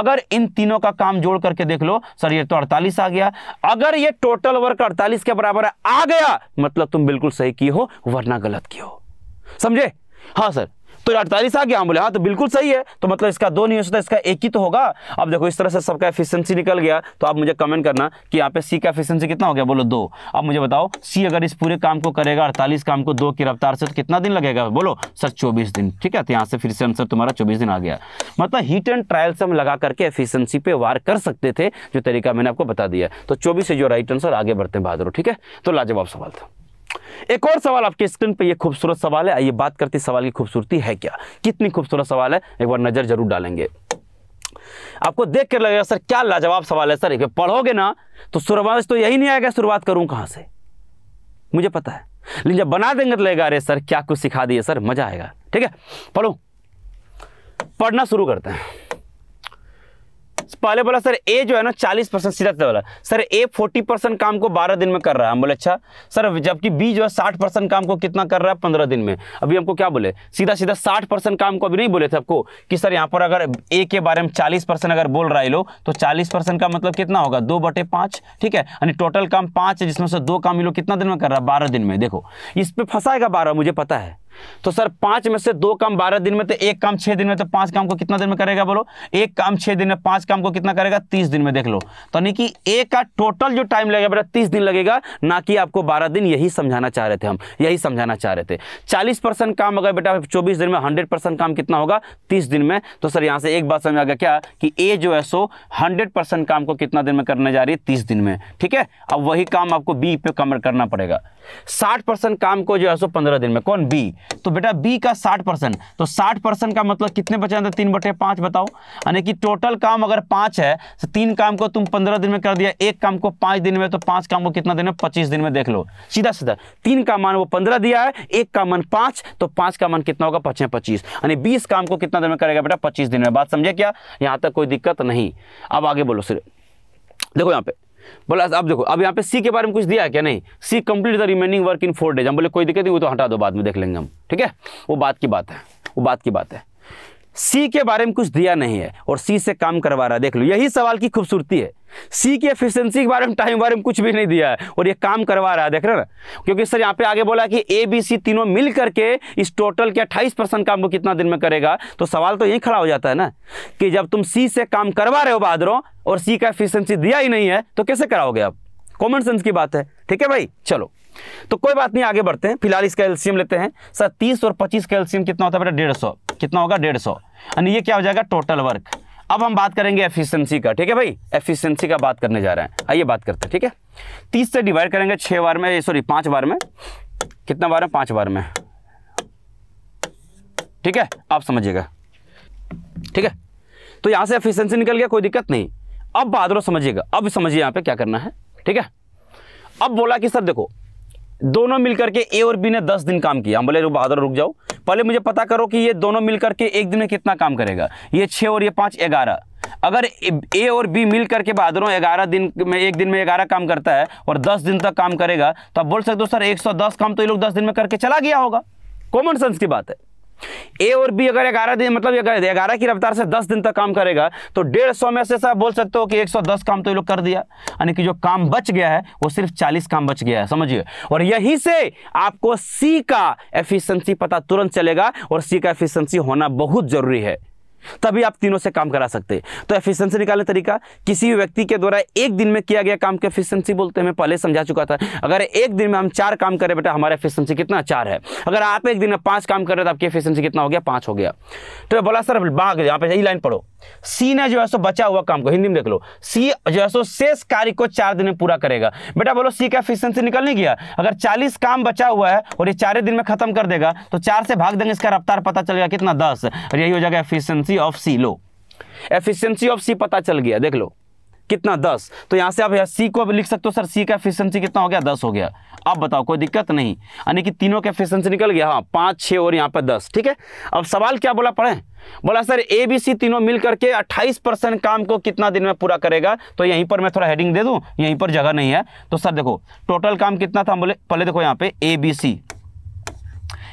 अगर इन तीनों का काम जोड़ करके देख लो सर ये तो अड़तालीस आ गया अगर ये टोटल वर्क अड़तालीस के बराबर आ गया मतलब तुम बिल्कुल सही किए हो वरना गलत किए हो समझे हाँ सर तो अड़तालीस आ गया हम बोले हाँ तो बिल्कुल सही है तो मतलब इसका दो नहीं हो सकता इसका एक ही तो होगा अब देखो इस तरह से सबका एफिशियंसी निकल गया तो आप मुझे कमेंट करना कि यहाँ पे सी का एफिशियंसी कितना हो गया बोलो दो अब मुझे बताओ सी अगर इस पूरे काम को करेगा अड़तालीस काम को दो की रफ्तार से तो कितना दिन लगेगा बोलो सर चौबीस दिन ठीक है तो यहाँ से फिर से आंसर तुम्हारा चौबीस दिन आ गया मतलब हीट एंड ट्रायल से हम लगा करके एफिशियंसी पे वार कर सकते थे जो तरीका मैंने आपको बता दिया तो चौबीस से जो राइट आंसर आगे बढ़ते हैं बहादुर ठीक है तो लाजवाब सवाल था एक और सवाल आपके स्क्रीन पे ये खूबसूरत सवाल है आइए बात करते सवाल की खूबसूरती है क्या कितनी खूबसूरत सवाल है एक बार नज़र जरूर डालेंगे आपको देख कर लगेगा सर क्या लाजवाब सवाल है सर एक पढ़ोगे ना तो शुरुआत तो यही नहीं आएगा शुरुआत करूं कहां से मुझे पता है लेकिन जब बना देंगे तो लगेगा अरे सर क्या कुछ सिखा दिए सर मज़ा आएगा ठीक है पढ़ो पढ़ना शुरू करते हैं तो पहले बोला सर ए जो है ना चालीस परसेंट सीधा बोला सर ए फोर्टी परसेंट काम को बारह दिन में कर रहा है हम बोले अच्छा सर जबकि बी जो है साठ परसेंट काम को कितना कर रहा है पंद्रह दिन में अभी हमको क्या बोले सीधा सीधा साठ परसेंट काम को अभी नहीं बोले थे आपको कि सर यहाँ पर अगर ए के बारे में चालीस परसेंट अगर बोल रहा है लोग तो चालीस परसेंट का मतलब कितना होगा दो बटे पांच ठीक है यानी टोटल काम पाँच है जिसमें से दो काम ये लोग कितना दिन में कर रहा है बारह दिन में देखो इस पर फंसाएगा बारह मुझे पता है तो सर पांच में से दो काम बारह दिन में तो एक काम छह दिन में तो पांच काम को कितना दिन में करेगा बोलो एक काम छह दिन में पांच काम को कितना करेगा तीस दिन में देख लो तो यानी कि एक का टोटल जो टाइम लगेगा बेटा तीस दिन लगेगा ना कि आपको बारह दिन यही समझाना चाह रहे थे हम यही समझाना चाह रहे थे चालीस काम अगर बेटा चौबीस दिन में हंड्रेड काम कितना होगा तीस दिन में तो सर यहाँ से एक बात समझ आ गया क्या कि ए जो है सो हंड्रेड काम को कितना दिन में करने जा रही है तीस दिन में ठीक है अब वही काम आपको बी पे कमर करना पड़ेगा साठ परसेंट काम को जो है सो पंद्रह दिन में कौन बी तो बेटा बी का साठ परसेंट तो साठ परसेंट का मतलब कितने बचे हैं तीन बटे पांच बताओ यानी कि टोटल काम अगर पांच है तो तीन काम को तुम पंद्रह दिन में कर दिया एक काम को पांच दिन में तो पांच काम को कितना दिन में पच्चीस दिन में देख लो सीधा सीधा तीन का मान वो पंद्रह दिया है एक का मन पांच तो पांच का मन कितना होगा पचे पच्चीस यानी बीस काम को कितना दिन में करेगा बेटा पच्चीस दिन में बात समझे क्या यहां तक कोई दिक्कत नहीं अब आगे बोलो सिर्फ देखो यहां पर बोला अब देखो अब यहाँ पे सी के बारे में कुछ दिया है क्या नहीं C complete the remaining work in four days हम बोले कोई दिक्कत नहीं वो तो हटा दो बाद में देख लेंगे हम ठीक है वो बात की बात है वो बात की बात है सी के बारे में कुछ दिया नहीं है और सी से काम करवा रहा है देख लो यही सवाल की खूबसूरती है सी की एफिशिएंसी के बारे में टाइम बारे में कुछ भी नहीं दिया है और ये काम करवा रहा है देख रहे ना क्योंकि सर यहाँ पे आगे बोला कि ए बी सी तीनों मिल करके इस टोटल के अट्ठाईस परसेंट काम को कितना दिन में करेगा तो सवाल तो यही खड़ा हो जाता है ना कि जब तुम सी से काम करवा रहे हो बहादुरों और सी का एफिशियंसी दिया ही नहीं है तो कैसे कराओगे आप कॉमन सेंस की बात है ठीक है भाई चलो तो कोई बात नहीं आगे बढ़ते हैं फिलहाल इसका एल्सियम लेते हैं सर तीस और पच्चीस का एल्सियम कितना होता है बेटा डेढ़ कितना होगा डेढ़ सौ यानी ये क्या हो जाएगा टोटल वर्क अब हम बात करेंगे एफिशिएंसी का ठीक है भाई एफिशिएंसी का बात करने जा रहे हैं आइए बात करते हैं ठीक है तीस से डिवाइड करेंगे छः बार में सॉरी पाँच बार में कितना बार है पाँच बार में ठीक है आप समझिएगा ठीक है तो यहाँ से एफिशिएंसी निकल गया कोई दिक्कत नहीं अब बाद समझिएगा अब समझिए यहाँ पर क्या करना है ठीक है अब बोला कि सर देखो दोनों मिलकर के ए और बी ने दस दिन काम किया हम बोले बहादुर रुक जाओ पहले मुझे पता करो कि ये दोनों मिलकर के एक दिन में कितना काम करेगा ये छः और ये पाँच ग्यारह अगर ए और बी मिल करके बहादुरों ग्यारह दिन में एक दिन में ग्यारह काम करता है और दस दिन तक काम करेगा तो आप बोल सकते हो सर एक सौ दस काम तो ये लोग दस दिन में करके चला गया होगा कॉमन सेंस की बात है ए और बी अगर ग्यारह दिन मतलब ग्यारह की रफ्तार से दस दिन तक काम करेगा तो डेढ़ सौ में से सब बोल सकते हो कि एक सौ दस काम तो ये लोग कर दिया यानी कि जो काम बच गया है वो सिर्फ चालीस काम बच गया है समझिए और यहीं से आपको सी का एफिशिएंसी पता तुरंत चलेगा और सी का एफिशिएंसी होना बहुत जरूरी है तभी आप तीनों से काम करा सकते हैं तो एफिशिएंसी निकालने तरीका किसी व्यक्ति के द्वारा एक दिन में किया गया काम के एफिशिएंसी बोलते हैं मैं पहले समझा चुका था अगर एक दिन में हम चार काम करें बेटा हमारा एफिशिएंसी कितना चार है अगर आप एक दिन में पांच काम कर रहे तो आपकी एफिशिएंसी कितना हो गया पांच हो गया तो बोला सर बाग यहां पर यही लाइन पढ़ो सी ने जो है सो बचा हुआ काम को हिंदी में देख लो सी जो है सो शेष कार्य को चार दिन में पूरा करेगा बेटा बोलो सी का एफिशिएंसी निकल नहीं गया अगर चालीस काम बचा हुआ है और ये चार दिन में खत्म कर देगा तो चार से भाग देंगे इसका रफ्तार पता चलेगा कितना दस और यही हो जाएगा एफिशिएंसी एफिशियंसी ऑफ सी लो एफिशियंसी ऑफ सी पता चल गया देख लो कितना दस तो यहां से आप यहां सी को अब लिख सकते हो सर सी का एफिशियंसी कितना हो गया दस हो गया अब बताओ कोई दिक्कत नहीं यानी कि तीनों का एफिशियंसी निकल गया हाँ पांच छह और यहां पर दस ठीक है अब सवाल क्या बोला पढ़े बोला सर ए बी सी तीनों मिल करके 28 परसेंट काम को कितना दिन में पूरा करेगा तो यहीं पर मैं थोड़ा हेडिंग दे दू यहीं पर जगह नहीं है तो सर देखो टोटल काम कितना था बोले पहले देखो यहां पर A B C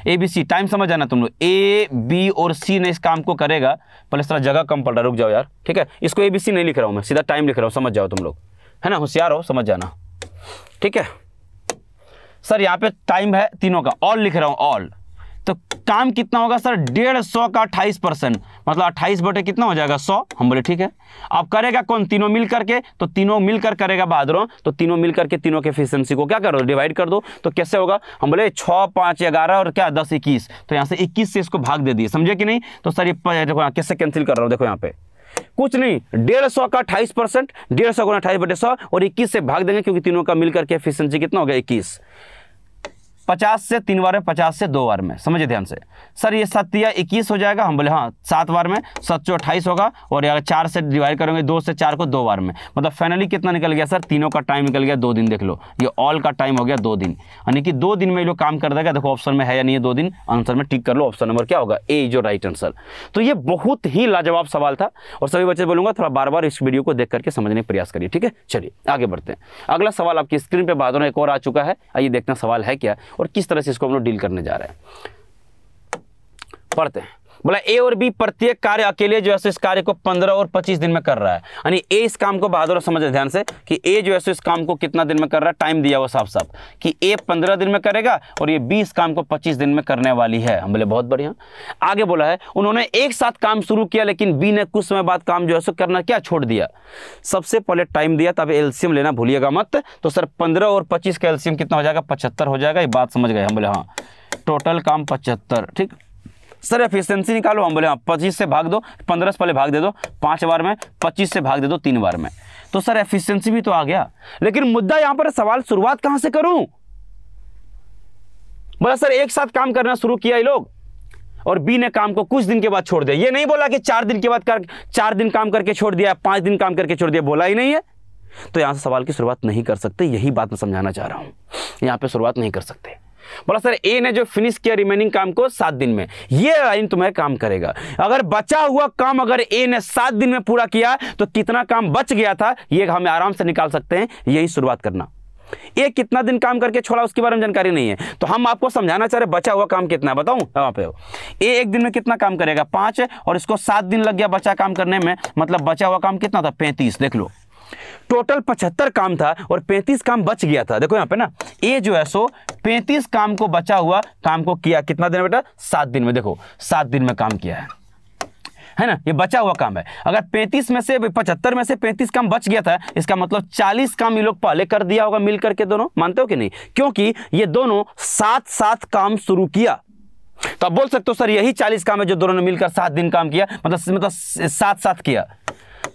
A B C time समझ जाना तुम लोग ए बी और सी ने इस काम को करेगा पहले इस तरह जगह कम पड़ रहा रुक जाओ यार ठीक है इसको ए बी सी नहीं लिख रहा हूँ मैं सीधा टाइम लिख रहा हूँ समझ जाओ तुम लोग है ना होशियार हो समझ जाना ठीक है सर यहाँ पे टाइम है तीनों का ऑल लिख रहा हूँ ऑल तो काम कितना होगा सर डेढ़ सौ का अट्ठाईस परसेंट मतलब अट्ठाईस बटे कितना हो जाएगा सौ हम बोले ठीक है अब करेगा कौन तीनों मिल करके तो तीनों मिलकर करेगा बाद तो तीनों मिल करके तीनों के एफिशिएंसी को क्या करो डिवाइड कर दो तो कैसे होगा हम बोले छः पाँच ग्यारह और क्या दस इक्कीस तो यहाँ से इक्कीस से इसको भाग दे दिए समझे कि नहीं तो सर ये देखो यहाँ कैसे कैंसिल कर रहा हूँ देखो यहाँ पे कुछ नहीं डेढ़ सौ का अट्ठाईस परसेंट डेढ़ सौ को अट्ठाईस बटे सौ और इक्कीस से भाग देंगे क्योंकि तीनों का मिलकर के एफिशियंसी कितना होगा इक्कीस पचास से तीन बार में पचास से दो बार में समझिए ध्यान से सर ये सत्य इक्कीस हो जाएगा हम बोले हाँ सात बार में सात सौ अट्ठाईस होगा और यार चार से डिवाइड करेंगे दो से चार को दो बार में मतलब फाइनली कितना निकल गया सर तीनों का टाइम निकल गया दो दिन देख लो ये ऑल का टाइम हो गया दो दिन यानी कि दो दिन में ये लोग काम कर देगा देखो ऑप्शन में है या नहीं है दो दिन आंसर में टिक कर लो ऑप्शन नंबर क्या होगा ए जो राइट आंसर तो ये बहुत ही लाजवाब सवाल था और सभी बच्चे बोलूँगा थोड़ा बार बार इस वीडियो को देख करके समझने का प्रयास करिए ठीक है चलिए आगे बढ़ते हैं अगला सवाल आपकी स्क्रीन पर बाद एक और आ चुका है आइए देखना सवाल है क्या और किस तरह से इसको हम लोग डील करने जा रहे हैं पढ़ते हैं बोला ए और बी प्रत्येक कार्य अकेले जो है सो इस कार्य को पंद्रह और पच्चीस दिन में कर रहा है यानी ए इस काम को बहादुर समझ ध्यान से कि ए जो है सो इस काम को कितना दिन में कर रहा है टाइम दिया हुआ साफ साफ कि ए पंद्रह दिन में करेगा और ये बी इस काम को पच्चीस दिन में करने वाली है हम बोले बहुत बढ़िया आगे बोला है उन्होंने एक साथ काम शुरू किया लेकिन बी ने कुछ समय बाद काम जो है सो करना क्या छोड़ दिया सबसे पहले टाइम दिया तब एल्सियम लेना भूलिएगा मत तो सर पंद्रह और पच्चीस का एल्सियम कितना हो जाएगा पचहत्तर हो जाएगा ये बात समझ गए हम बोले हाँ टोटल काम पचहत्तर ठीक सर एफिशिएंसी निकालो हम बोले पच्चीस से भाग दो पंद्रह से पहले भाग दे दो पाँच बार में पच्चीस से भाग दे दो तीन बार में तो सर एफिशियंसी भी तो आ गया लेकिन मुद्दा यहाँ पर सवाल शुरुआत कहाँ से करूँ बोला सर एक साथ काम करना शुरू किया ये लोग और बी ने काम को कुछ दिन के बाद छोड़ दिया ये नहीं बोला कि चार दिन के बाद कर चार दिन काम करके छोड़ दिया पांच दिन काम करके छोड़ दिया बोला ही नहीं है तो यहां से सवाल की शुरुआत नहीं कर सकते यही बात मैं समझाना चाह रहा हूँ यहाँ पे शुरुआत नहीं कर सकते बोला सर ए ने जो फिनिश किया रिमेनिंग काम को सात दिन में ये लाइन तुम्हें काम करेगा अगर बचा हुआ काम अगर ए ने सात दिन में पूरा किया तो कितना काम बच गया था ये हम आराम से निकाल सकते हैं यही शुरुआत करना ए कितना दिन काम करके छोड़ा उसके बारे में जानकारी नहीं है तो हम आपको समझाना चाह रहे बचा हुआ काम कितना है बताऊं वहां पे ए एक दिन में कितना काम करेगा पांच और इसको सात दिन लग गया बचा काम करने में मतलब बचा हुआ काम कितना था पैंतीस देख लो टोटल पचहत्तर काम था और पैंतीस काम बच गया था देखो यहाँ पे ना ए जो है सो पैंतीस काम को बचा हुआ काम को किया कितना दिन बेटा सात दिन में देखो सात दिन में काम किया है है ना ये बचा हुआ काम है अगर 35 में से 75 में से 35 काम बच गया था इसका मतलब 40 काम ये लोग पहले कर दिया होगा मिल करके दोनों मानते हो कि नहीं क्योंकि ये दोनों साथ साथ काम शुरू किया तो आप बोल सकते हो सर यही 40 काम है जो दोनों ने मिलकर सात दिन काम किया मतलब मतलब सात साथ किया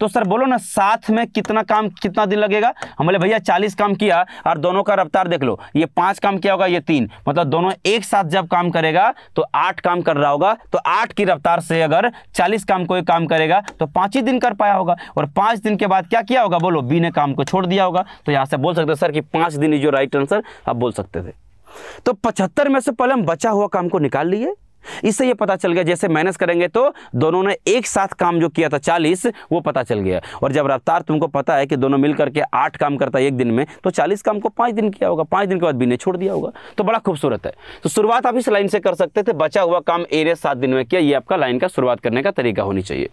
तो सर बोलो ना साथ में कितना काम कितना दिन लगेगा हम बोले भैया चालीस काम किया और दोनों का रफ्तार देख लो ये पांच काम किया होगा ये तीन मतलब दोनों एक साथ जब काम करेगा तो आठ काम कर रहा होगा तो आठ की रफ्तार से अगर चालीस काम कोई काम करेगा तो पांच ही दिन कर पाया होगा और पांच दिन के बाद क्या किया होगा बोलो बी ने काम को छोड़ दिया होगा तो यहां से बोल सकते सर कि पांच दिन जो राइट आंसर आप बोल सकते थे तो पचहत्तर में से पहले हम बचा हुआ काम को निकाल लिए इससे ये पता चल गया जैसे माइनस करेंगे तो दोनों ने एक साथ काम जो किया था चालीस वो पता चल गया और जब रफ्तार तुमको पता है कि दोनों मिल करके आठ काम करता है एक दिन में तो चालीस काम को पाँच दिन किया होगा पाँच दिन के बाद बी ने छोड़ दिया होगा तो बड़ा खूबसूरत है तो शुरुआत आप इस लाइन से कर सकते थे बचा हुआ काम ए ने सात दिन में किया ये आपका लाइन का शुरुआत करने का तरीका होनी चाहिए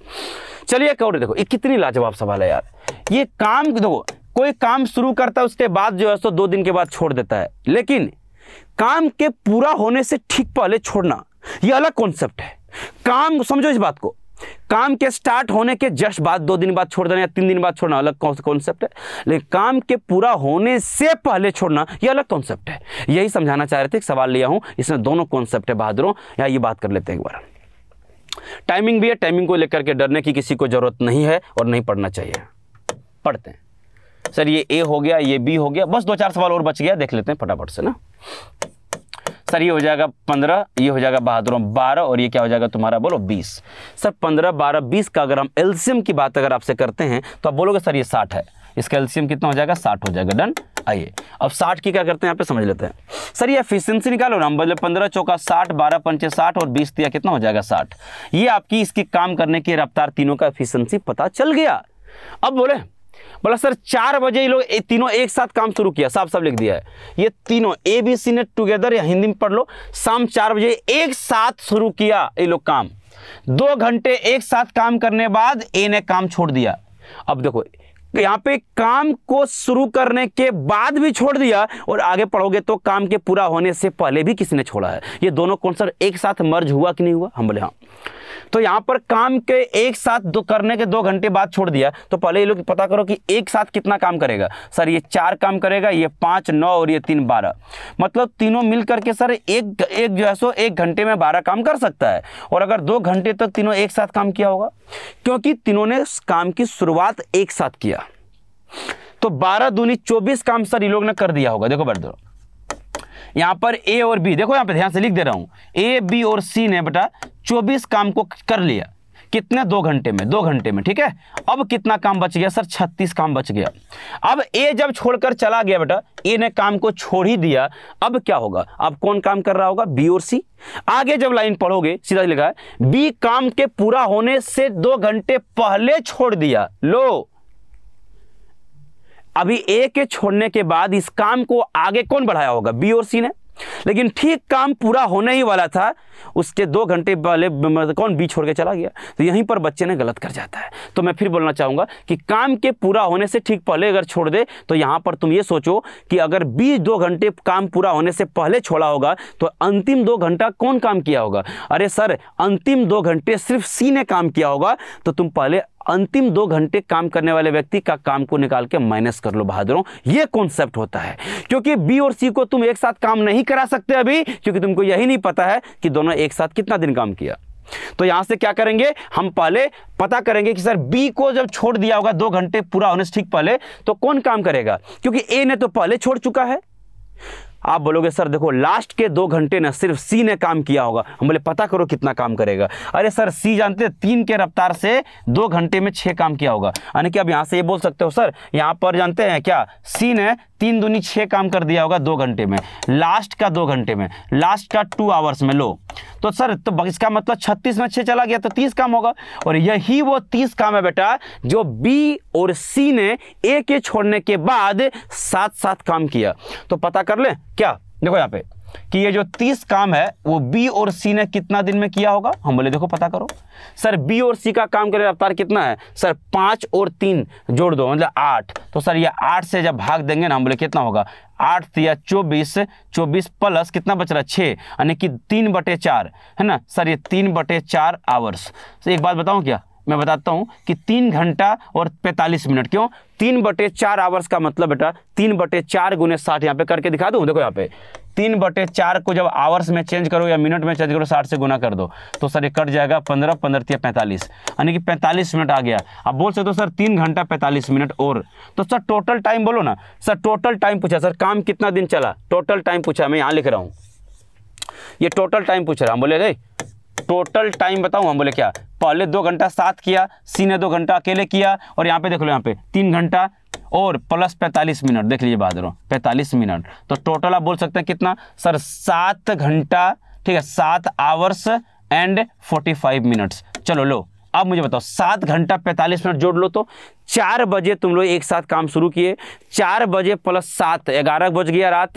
चलिए और देखो ये कितनी लाजवाब सवाल है यार ये काम देखो कोई काम शुरू करता है उसके बाद जो है सो दो दिन के बाद छोड़ देता है लेकिन काम के पूरा होने से ठीक पहले छोड़ना ये अलग कॉन्सेप्ट है काम समझो इस बात को काम के स्टार्ट होने के जस्ट बाद दो दिन बाद छोड़ देना या तीन दिन बाद छोड़ना अलग कॉन्सेप्ट है लेकिन काम के पूरा होने से पहले छोड़ना ये अलग कॉन्सेप्ट है यही समझाना चाह रहे थे सवाल लिया हूं इसमें दोनों कॉन्सेप्ट है बहादुरों या ये बात कर लेते हैं एक बार टाइमिंग भी है टाइमिंग को लेकर के डरने की किसी को ज़रूरत नहीं है और नहीं पढ़ना चाहिए पढ़ते हैं सर ये ए हो गया ये बी हो गया बस दो चार सवाल और बच गया देख लेते हैं फटाफट से ना सर ये हो जाएगा पंद्रह ये हो जाएगा बहादुरों बारह और ये क्या हो जाएगा तुम्हारा बोलो बीस सर पंद्रह बारह बीस का अगर हम एल्सियम की बात अगर आपसे करते हैं तो आप बोलोगे सर ये साठ है इसका एल्सियम कितना हो जाएगा साठ हो जाएगा डन आइए अब साठ की क्या करते हैं यहाँ पे समझ लेते हैं सर ये एफिशियंसी निकालो ना बोले पंद्रह चौका साठ बारह पंचे साठ और बीस दिया कितना हो जाएगा साठ ये आपकी इसकी काम करने की रफ्तार तीनों का एफिशियंसी पता चल गया अब बोले बोला सर चार बजे लोग तीनों एक साथ काम शुरू किया साफ साफ लिख दिया है ये तीनों ए बी सी ने टुगेदर या हिंदी में पढ़ लो शाम चार बजे एक साथ शुरू किया ये लोग काम दो घंटे एक साथ काम करने बाद ए ने काम छोड़ दिया अब देखो यहाँ पे काम को शुरू करने के बाद भी छोड़ दिया और आगे पढ़ोगे तो काम के पूरा होने से पहले भी किसी ने छोड़ा है ये दोनों कौन सर एक साथ मर्ज हुआ कि नहीं हुआ हम बोले हाँ तो यहाँ पर काम के एक साथ दो करने के दो घंटे बाद छोड़ दिया तो पहले ये लोग पता करो कि एक साथ कितना काम करेगा सर ये चार काम करेगा ये पांच नौ और ये तीन बारह मतलब तीनों मिल करके सर एक एक जो है सो एक घंटे में बारह काम कर सकता है और अगर दो घंटे तक तो तीनों एक साथ काम किया होगा क्योंकि तीनों ने काम की शुरुआत एक साथ किया तो बारह दूनी चौबीस काम सर ये लोग ने कर दिया होगा देखो दो यहाँ पर ए और बी देखो यहाँ पे ध्यान से लिख दे रहा हूँ ए बी और सी ने बेटा चौबीस काम को कर लिया कितने दो घंटे में दो घंटे में ठीक है अब कितना काम बच गया सर छत्तीस काम बच गया अब ए जब छोड़कर चला गया बेटा ए ने काम को छोड़ ही दिया अब क्या होगा अब कौन काम कर रहा होगा बी और सी आगे जब लाइन पढ़ोगे सीधा लिखा है बी काम के पूरा होने से दो घंटे पहले छोड़ दिया लो अभी ए के छोड़ने के बाद इस काम को आगे कौन बढ़ाया होगा बी और सी ने लेकिन ठीक काम पूरा होने ही वाला था उसके दो घंटे पहले मतलब कौन बीच छोड़ के चला गया तो यहीं पर बच्चे ने गलत कर जाता है तो मैं फिर बोलना चाहूंगा कि काम के पूरा होने से ठीक पहले अगर छोड़ दे तो यहां पर तुम ये सोचो कि अगर बीच दो घंटे काम पूरा होने से पहले छोड़ा होगा तो अंतिम दो घंटा कौन काम किया होगा अरे सर अंतिम दो घंटे सिर्फ सी ने काम किया होगा तो तुम पहले अंतिम दो घंटे काम करने वाले व्यक्ति का काम को निकाल के माइनस कर लो बहादुरों ये कॉन्सेप्ट होता है क्योंकि बी और सी को तुम एक साथ काम नहीं करा सकते अभी क्योंकि तुमको यही नहीं पता है कि दोनों एक साथ कितना दिन काम किया तो यहां से क्या करेंगे हम पहले पता करेंगे कि सर बी को जब छोड़ दिया होगा दो घंटे पूरा होने से ठीक पहले तो कौन काम करेगा क्योंकि ए ने तो पहले छोड़ चुका है आप बोलोगे सर देखो लास्ट के दो घंटे ना सिर्फ सी ने काम किया होगा हम बोले पता करो कितना काम करेगा अरे सर सी जानते हैं तीन के रफ्तार से दो घंटे में छह काम किया होगा यानी कि अब यहाँ से ये बोल सकते हो सर यहां पर जानते हैं क्या सी ने तीन दूनी छः काम कर दिया होगा दो घंटे में लास्ट का दो घंटे में लास्ट का टू आवर्स में लो तो सर तो इसका मतलब छत्तीस में छः चला गया तो तीस काम होगा और यही वो तीस काम है बेटा जो बी और सी ने ए के छोड़ने के बाद साथ साथ काम किया तो पता कर ले क्या देखो यहाँ पे कि ये जो तीस काम है वो बी और सी ने कितना दिन में किया होगा हम बोले देखो पता करो सर बी और सी का काम करने रफ्तार कितना है सर पांच और तीन जोड़ दो मतलब आठ तो सर ये आठ से जब भाग देंगे ना हम बोले कितना होगा आठ या चौबीस चौबीस प्लस कितना बच रहा है छः यानी कि तीन बटे चार है ना सर ये तीन बटे चार आवर्स तो एक बात बताऊँ क्या मैं बताता हूँ कि तीन घंटा और पैंतालीस मिनट क्यों तीन बटे चार आवर्स का मतलब बेटा तीन बटे चार गुने साठ यहाँ पे करके दिखा दूँ देखो यहाँ पे तीन बटे चार को जब आवर्स में चेंज करो या मिनट में चेंज करो साठ से गुना कर दो तो सर ये कट जाएगा पंद्रह पंद्रह पैंतालीस यानी कि पैंतालीस मिनट आ गया अब बोल सकते हो सर तीन घंटा पैंतालीस मिनट और तो सर टोटल टाइम बोलो ना सर टोटल टाइम पूछा सर काम कितना दिन चला टोटल टाइम पूछा मैं यहाँ लिख रहा हूँ ये टोटल टाइम पूछ रहा हम बोले गई टोटल टाइम बताऊँ हम बोले क्या पहले दो घंटा साथ किया सी ने दो घंटा अकेले किया और यहाँ पे देख लो यहाँ पे तीन घंटा और प्लस पैंतालीस मिनट देख लीजिए बहादुरों पैंतालीस मिनट तो टोटल आप बोल सकते हैं कितना सर सात घंटा ठीक है सात hours and forty five minutes चलो लो अब मुझे बताओ सात घंटा पैंतालीस मिनट जोड़ लो तो चार बजे तुम लोग एक साथ काम शुरू किए चार बजे प्लस सात ग्यारह बज गया रात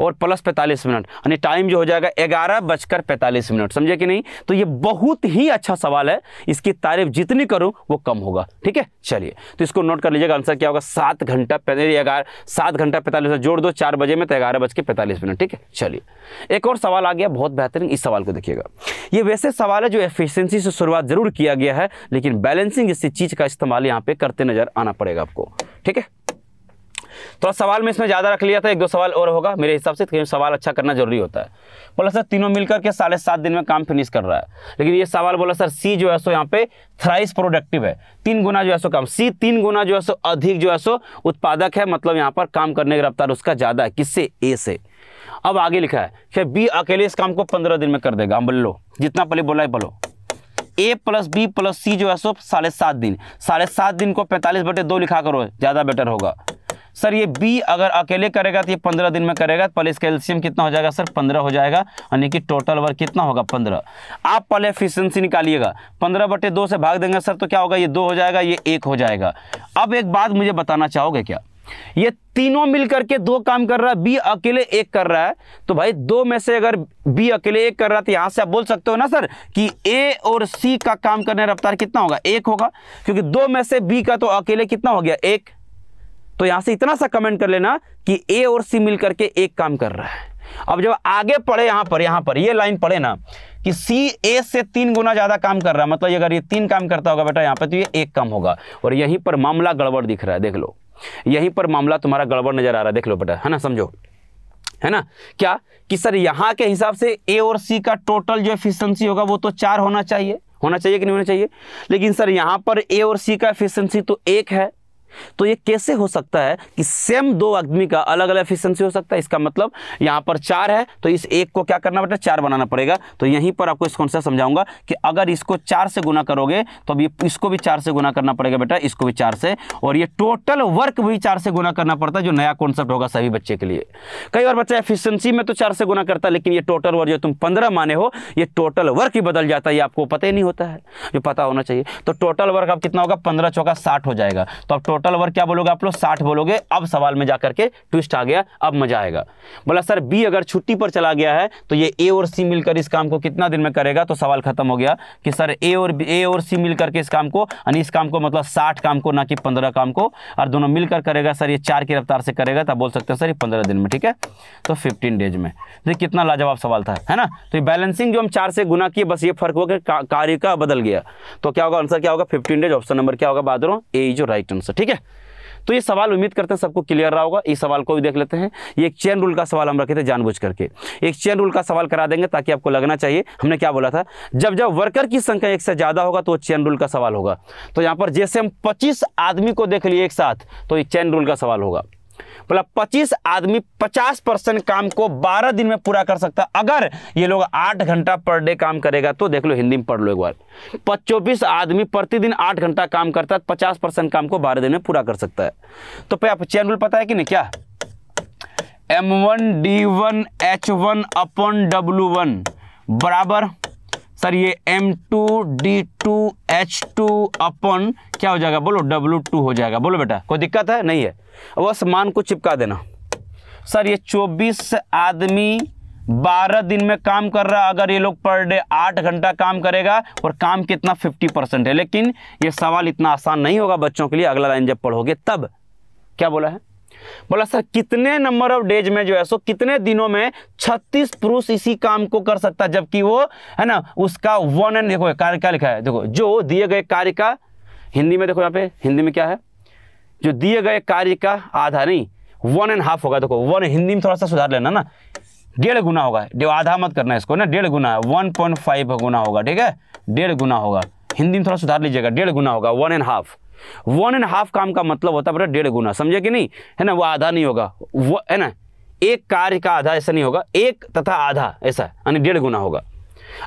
और प्लस पैंतालीस मिनट यानी टाइम जो हो जाएगा ग्यारह बजकर पैंतालीस मिनट समझे कि नहीं तो ये बहुत ही अच्छा सवाल है इसकी तारीफ जितनी करो वो कम होगा ठीक है चलिए तो इसको नोट कर लीजिएगा आंसर क्या होगा सात घंटा ग्यारह सात घंटा पैंतालीस मिनट जोड़ दो चार बजे में तो ग्यारह बज के पैंतालीस मिनट ठीक है चलिए एक और सवाल आ गया बहुत बेहतरीन इस सवाल को देखिएगा ये वैसे सवाल है जो एफिशिएंसी से शुरुआत जरूर किया गया है लेकिन बैलेंसिंग इसी चीज़ का इस्तेमाल यहाँ पे करते नहीं नज़र आना पड़ेगा आपको ठीक है थोड़ा सवाल में इसमें ज़्यादा रख लिया था एक दो सवाल और होगा मेरे हिसाब से सवाल अच्छा करना जरूरी होता है बोला सर तीनों मिलकर के साढ़े सात दिन में काम फिनिश कर रहा है लेकिन ये सवाल बोला सर सी जो है सो यहाँ पे थ्राइस प्रोडक्टिव है तीन गुना जो है सो काम सी तीन गुना जो है सो अधिक जो है सो उत्पादक है मतलब यहाँ पर काम करने की रफ्तार उसका ज़्यादा है किससे ए से अब आगे लिखा है बी अकेले इस काम को पंद्रह दिन में कर देगा हम बोलो जितना पहले बोला है बोलो A plus B plus C जो है सो साढ़े सात दिन साढ़े सात दिन को पैंतालीस बटे दो लिखा करो ज़्यादा बेटर होगा सर ये बी अगर अकेले करेगा तो ये पंद्रह दिन में करेगा पहले इसका एल्सियम कितना हो जाएगा सर पंद्रह हो जाएगा यानी कि टोटल वर्क कितना होगा पंद्रह आप पहले एफिशिएंसी निकालिएगा पंद्रह बटे दो से भाग देंगे सर तो क्या होगा ये दो हो जाएगा ये एक हो जाएगा अब एक बात मुझे बताना चाहोगे क्या ये तीनों मिलकर के दो काम कर रहा है बी अकेले एक कर रहा है तो भाई दो में से अगर बी अकेले एक कर रहा है तो यहां से आप बोल सकते हो ना सर कि ए और सी का काम करने रफ्तार कितना होगा एक होगा क्योंकि दो में से बी का तो अकेले कितना हो गया एक तो यहां से इतना सा कमेंट कर लेना कि ए और सी मिल करके एक काम कर रहा है अब जब आगे पढ़े यहां पर यहां पर ये लाइन पढ़े ना कि सी ए से तीन गुना ज़्यादा काम कर रहा है मतलब अगर ये तीन काम करता होगा बेटा यहां पर तो ये एक काम होगा और यहीं पर मामला गड़बड़ दिख रहा है देख लो यहीं पर मामला तुम्हारा गड़बड़ नज़र आ रहा है देख लो बेटा है ना समझो है ना क्या कि सर यहाँ के हिसाब से ए और सी का टोटल जो एफिशिएंसी होगा वो तो चार होना चाहिए होना चाहिए कि नहीं होना चाहिए लेकिन सर यहाँ पर ए और सी का एफिशिएंसी तो एक है तो ये कैसे हो सकता है कि सेम दो आदमी का अलग अलग एफिशिएंसी हो सकता है इसका मतलब यहां पर चार है तो इस एक को क्या करना पड़ेगा चार बनाना पड़ेगा तो यहीं पर आपको इस कॉन्सेप्ट समझाऊंगा कि अगर इसको चार से गुना करोगे तो अब इसको भी चार से गुना करना पड़ेगा बेटा इसको भी चार से और ये टोटल वर्क भी चार से गुना करना पड़ता है जो नया कॉन्सेप्ट होगा सभी बच्चे के लिए कई बार बच्चा एफिशियंसी में तो चार से गुना करता है लेकिन ये टोटल वर्क जो तुम पंद्रह माने हो ये टोटल वर्क ही बदल जाता है आपको पता ही नहीं होता है जो पता होना चाहिए तो टोटल वर्क अब कितना होगा पंद्रह चौका साठ हो जाएगा तो अब टोटल टोटल वर्क क्या बोलोगे आप लोग साठ बोलोगे अब सवाल में जाकर के ट्विस्ट आ गया अब मजा आएगा बोला सर बी अगर छुट्टी पर चला गया है तो ये ए और सी मिलकर इस काम को कितना दिन में करेगा तो सवाल खत्म हो गया कि सर ए और ए और सी मिलकर के इस काम को यानी इस काम को मतलब साठ काम को ना कि पंद्रह काम को और दोनों मिलकर करेगा सर ये चार की रफ्तार से करेगा तो बोल सकते हैं सर ये पंद्रह दिन में ठीक है तो फिफ्टीन डेज में देखिए कितना लाजवाब सवाल था है ना तो बैलेंसिंग जो हम चार से गुना किए बस ये फर्क हो गया कार्य का बदल गया तो क्या होगा आंसर क्या होगा फिफ्टीन डेज ऑप्शन नंबर क्या होगा बाद ए जो राइट आंसर ठीक है है तो ये सवाल उम्मीद करते हैं सबको क्लियर रहा होगा इस सवाल को भी देख लेते हैं ये एक चेन रूल का सवाल हम रखे थे जानबूझ करके एक चेन रूल का सवाल करा देंगे ताकि आपको लगना चाहिए हमने क्या बोला था जब जब वर्कर की संख्या एक से ज़्यादा होगा तो वो चेन रूल का सवाल होगा तो यहाँ पर जैसे हम पच्चीस आदमी को देख लिए एक साथ तो ये चैन रूल का सवाल होगा मतलब 25 आदमी 50 परसेंट काम को 12 दिन में पूरा कर सकता अगर ये लोग 8 घंटा पर डे काम करेगा तो देख लो हिंदी में पढ़ लो एक बार चौबीस आदमी प्रतिदिन 8 घंटा काम करता है पचास परसेंट काम को 12 दिन में पूरा कर सकता है तो पे आप चैन रूल पता है कि नहीं क्या M one D one H one upon W one बराबर सर ये M two D two H two upon क्या हो जाएगा बोलो डब्लू टू हो जाएगा बोलो बेटा कोई दिक्कत है नहीं है बस मान को चिपका देना सर ये चौबीस आदमी बारह दिन में काम कर रहा अगर ये लोग पर डे आठ घंटा काम करेगा और काम कितना फिफ्टी परसेंट है लेकिन ये सवाल इतना आसान नहीं होगा बच्चों के लिए अगला लाइन जब पढ़ोगे तब क्या बोला है बोला सर कितने नंबर ऑफ डेज में जो है सो कितने दिनों में 36 पुरुष इसी काम को कर सकता जबकि वो है ना उसका वर्णन देखो कार्य क्या लिखा है देखो जो दिए गए कार्य का हिंदी में देखो यहाँ पे हिंदी में क्या है जो दिए गए कार्य का आधा नहीं वन एंड हाफ होगा देखो वन हिंदी में थोड़ा सा सुधार लेना ना डेढ़ गुना होगा आधा मत करना इसको ना डेढ़ गुना वन पॉइंट फाइव गुना होगा ठीक है डेढ़ गुना होगा हिंदी में थोड़ा सुधार लीजिएगा डेढ़ गुना होगा one and half one and half काम का मतलब होता है बेटा डेढ़ गुना समझे कि नहीं है ना वो आधा नहीं होगा वो है ना एक कार्य का आधा ऐसा नहीं होगा एक तथा आधा ऐसा यानी डेढ़ गुना होगा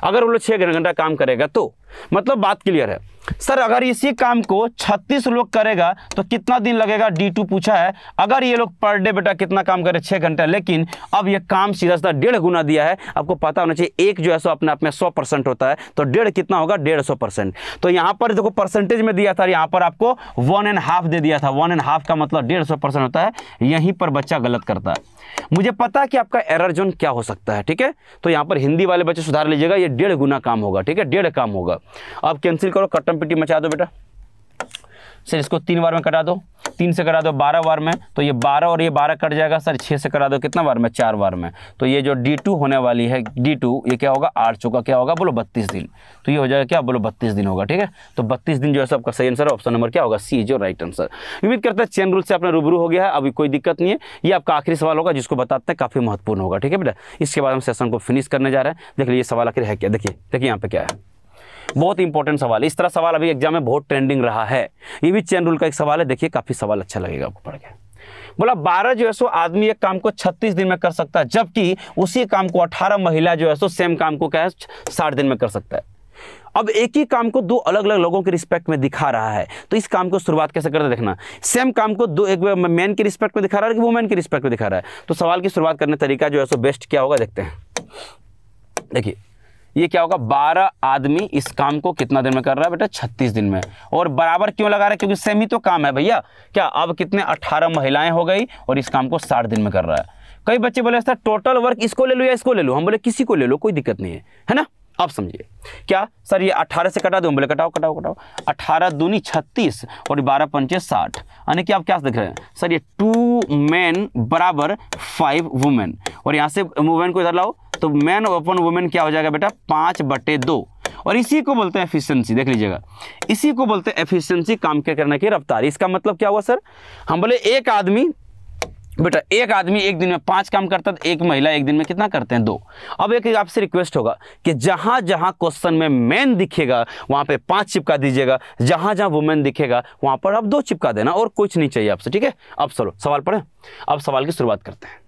अगर वो लोग छह घंटा काम करेगा तो मतलब बात क्लियर है सर अगर इसी काम को 36 लोग करेगा तो कितना दिन लगेगा डी टू पूछा है अगर ये लोग पर डे बेटा कितना काम करे छः घंटा लेकिन अब ये काम सीधा सीधा डेढ़ गुना दिया है आपको पता होना चाहिए एक जो है सो अपने आप में सौ परसेंट होता है तो डेढ़ कितना होगा डेढ़ सौ परसेंट तो यहाँ पर देखो परसेंटेज में दिया था यहाँ पर आपको वन एंड हाफ दे दिया था वन एंड हाफ का मतलब डेढ़ सौ परसेंट होता है यहीं पर बच्चा गलत करता है मुझे पता है कि आपका एरर जोन क्या हो सकता है ठीक है तो यहाँ पर हिंदी वाले बच्चे सुधार लीजिएगा ये डेढ़ गुना काम होगा ठीक है डेढ़ काम होगा अब कैंसिल करो कट्टम पिट्टी मचा दो बेटा सर इसको तीन बार में कटा दो तीन से करा दो बारह बार में तो ये बारह और ये बारह कट जाएगा सर छः से करा दो कितना बार में चार बार में तो ये जो डी टू होने वाली है डी टू ये क्या होगा आठ चौका क्या होगा बोलो बत्तीस दिन तो ये हो जाएगा क्या बोलो बत्तीस दिन होगा ठीक है तो बत्तीस दिन जो है सबका आपका सही आंसर ऑप्शन नंबर क्या होगा सी जो राइट आंसर उम्मीद करते हैं चैन रूल से आपने रूबरू हो गया है अभी कोई दिक्कत नहीं है ये आपका आखिरी सवाल होगा जिसको बताते हैं काफ़ी महत्वपूर्ण होगा ठीक है बेटा इसके बाद हम सेशन को फिनिश करने जा रहे हैं देख लीजिए सवाल आखिर है क्या देखिए देखिए यहाँ पर क्या है बहुत इंपॉर्टेंट सवाल इस तरह सवाल अभी एग्जाम में बहुत ट्रेंडिंग रहा है ये भी चैन रूल का एक सवाल है देखिए काफ़ी सवाल अच्छा लगेगा आपको पढ़ के बोला बारह जो है सो आदमी एक काम को छत्तीस दिन में कर सकता है जबकि उसी काम को अठारह महिला जो है सो सेम काम को क्या है साठ दिन में कर सकता है अब एक ही काम को दो अलग अलग लोगों के रिस्पेक्ट में दिखा रहा है तो इस काम को शुरुआत कैसे करते देखना सेम काम को दो एक मैन के रिस्पेक्ट में दिखा रहा है कि वुमेन के रिस्पेक्ट में दिखा रहा है तो सवाल की शुरुआत करने तरीका जो है सो बेस्ट क्या होगा देखते हैं देखिए ये क्या होगा बारह आदमी इस काम को कितना दिन में कर रहा है बेटा छत्तीस दिन में और बराबर क्यों लगा रहा है क्योंकि सेम ही तो काम है भैया क्या अब कितने अट्ठारह महिलाएं हो गई और इस काम को साठ दिन में कर रहा है कई बच्चे बोले सर टोटल वर्क इसको ले लो या इसको ले लो हम बोले किसी को ले लो कोई दिक्कत नहीं है है ना आप समझिए क्या सर ये 18 से कटा दो बोले कटाओ कटाओ कटाओ 18 दूनी 36 और 12 पंचे 60 यानी कि आप क्या देख रहे हैं सर ये टू मैन बराबर फाइव वुमेन और यहाँ से वुमेन को इधर लाओ तो मैन अपन वुमेन क्या हो जाएगा बेटा पाँच बटे दो और इसी को बोलते हैं एफिशिएंसी देख लीजिएगा इसी को बोलते हैं एफिशिएंसी काम के करने की रफ्तार इसका मतलब क्या हुआ सर हम बोले एक आदमी बेटा एक आदमी एक दिन में पांच काम करता है तो एक महिला एक दिन में कितना करते हैं दो अब एक, आपसे रिक्वेस्ट होगा कि जहां जहां क्वेश्चन में मैन दिखेगा वहां पे पांच चिपका दीजिएगा जहां जहां वुमेन दिखेगा वहां पर आप दो चिपका देना और कुछ नहीं चाहिए आपसे ठीक है अब चलो सवाल पढ़े अब सवाल की शुरुआत करते हैं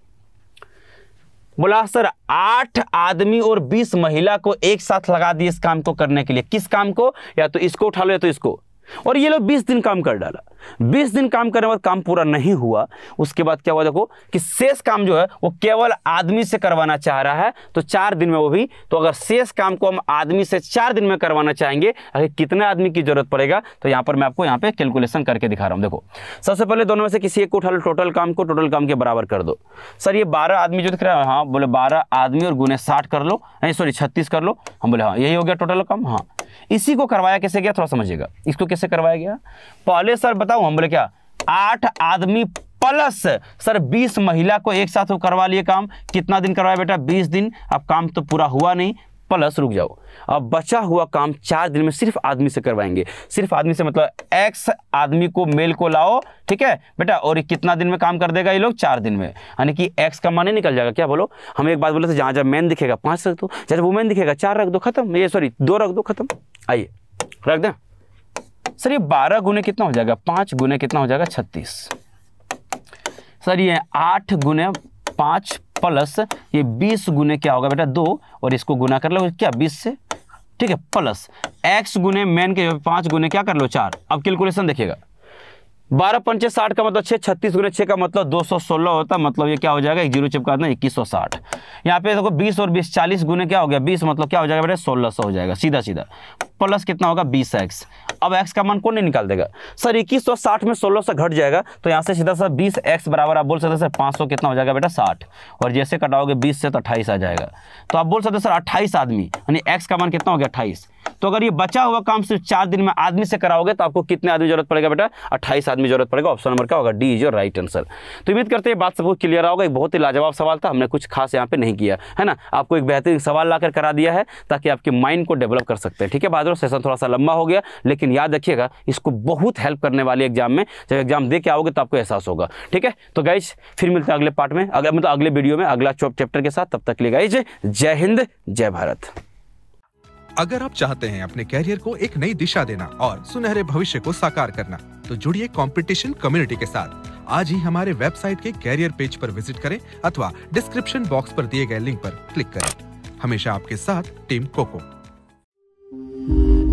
बोला सर आठ आदमी और बीस महिला को एक साथ लगा दिए इस काम को करने के लिए किस काम को या तो इसको उठा लो या तो इसको और ये लोग 20 दिन काम कर डाला 20 दिन काम करने के बाद काम पूरा नहीं हुआ उसके बाद क्या हुआ देखो कि शेष काम जो है वो केवल आदमी से करवाना चाह रहा है तो चार दिन में वो भी तो अगर शेष काम को हम आदमी से चार दिन में करवाना चाहेंगे अगर कितने आदमी की जरूरत पड़ेगा तो यहाँ पर मैं आपको यहाँ पे कैलकुलेशन करके दिखा रहा हूँ देखो सबसे पहले दोनों में से किसी एक को उठा लो टोटल काम को टोटल काम के बराबर कर दो सर ये बारह आदमी जो दिख रहा है हाँ बोले बारह आदमी और गुने साठ कर लो नहीं सॉरी छत्तीस कर लो हम बोले हाँ यही हो गया टोटल काम हाँ इसी को करवाया कैसे गया थोड़ा समझिएगा इसको कैसे करवाया गया पहले सर बताऊं हम बोले क्या आठ आदमी प्लस सर 20 महिला को एक साथ करवा लिए काम कितना दिन करवाया बेटा 20 दिन अब काम तो पूरा हुआ नहीं प्लस रुक जाओ अब बचा हुआ काम चार दिन में सिर्फ आदमी से करवाएंगे सिर्फ आदमी से मतलब एक्स आदमी को मेल को लाओ ठीक है बेटा और ये कितना दिन में काम कर देगा ये लोग चार दिन में यानी कि एक्स का माने निकल जाएगा क्या बोलो हम एक बात बोले थे जहाँ जब मैन दिखेगा पाँच रख दो जैसे जब वुमेन दिखेगा चार रख दो खत्म ये सॉरी दो रख दो खत्म आइए रख दें सर ये बारह गुने कितना हो जाएगा पाँच गुने कितना हो जाएगा छत्तीस सर ये आठ गुने पाँच प्लस ये बीस गुने क्या होगा बेटा दो और इसको गुना कर लो क्या बीस से ठीक है प्लस एक्स गुने मैन के पांच गुने क्या कर लो चार अब कैलकुलेशन देखिएगा बारह पंचे साठ का मतलब छह छत्तीस गुने छह का मतलब दो सौ सोलह होता मतलब ये क्या हो जाएगा जीरो चिपका देना इक्कीस सौ साठ यहाँ पे देखो बीस और बीस चालीस गुने क्या हो गया बीस मतलब क्या हो जाएगा बेटा सोलह सौ हो जाएगा सीधा सीधा प्लस कितना होगा बीस एक्स अब एक्स का मान कौन नहीं निकाल देगा सर इक्कीस सौ साठ में सोलह सौ घट जाएगा तो यहाँ से सीधा सर बीस एक्स बराबर आप बोल सकते सर पाँच सौ कितना हो जाएगा बेटा साठ और जैसे कटाओगे बीस से तो अट्ठाईस आ जाएगा तो आप बोल सकते सर अट्ठाईस आदमी यानी एक्स का मान कितना हो गया अट्ठाईस तो अगर ये बचा हुआ काम सिर्फ चार दिन में आदमी से कराओगे तो आपको कितने आदमी जरूरत पड़ेगा बेटा अट्ठाईस आदमी जरूरत पड़ेगा ऑप्शन नंबर का होगा D is your right answer तो उम्मीद करते हैं बात सबको क्लियर होगा एक बहुत ही लाजवाब सवाल था हमने कुछ खास यहाँ पे नहीं किया है ना आपको एक बेहतरीन सवाल लाकर करा दिया है ताकि आपके माइंड को डेवलप कर सकते हैं ठीक है बाद करो सेशन थोड़ा सा लंबा हो गया लेकिन याद रखिएगा इसको बहुत हेल्प करने वाली एग्जाम में जब एग्जाम दे के आओगे तो आपको एहसास होगा ठीक है तो गाइज फिर मिलते हैं अगले पार्ट में अगले मतलब अगले वीडियो में अगला चैप्टर के साथ तब तक लिए गाइज जय हिंद जय भारत अगर आप चाहते हैं अपने कैरियर को एक नई दिशा देना और सुनहरे भविष्य को साकार करना तो जुड़िए कंपटीशन कम्युनिटी के साथ आज ही हमारे वेबसाइट के कैरियर पेज पर विजिट करें अथवा डिस्क्रिप्शन बॉक्स पर दिए गए लिंक पर क्लिक करें हमेशा आपके साथ टीम कोको Thank you.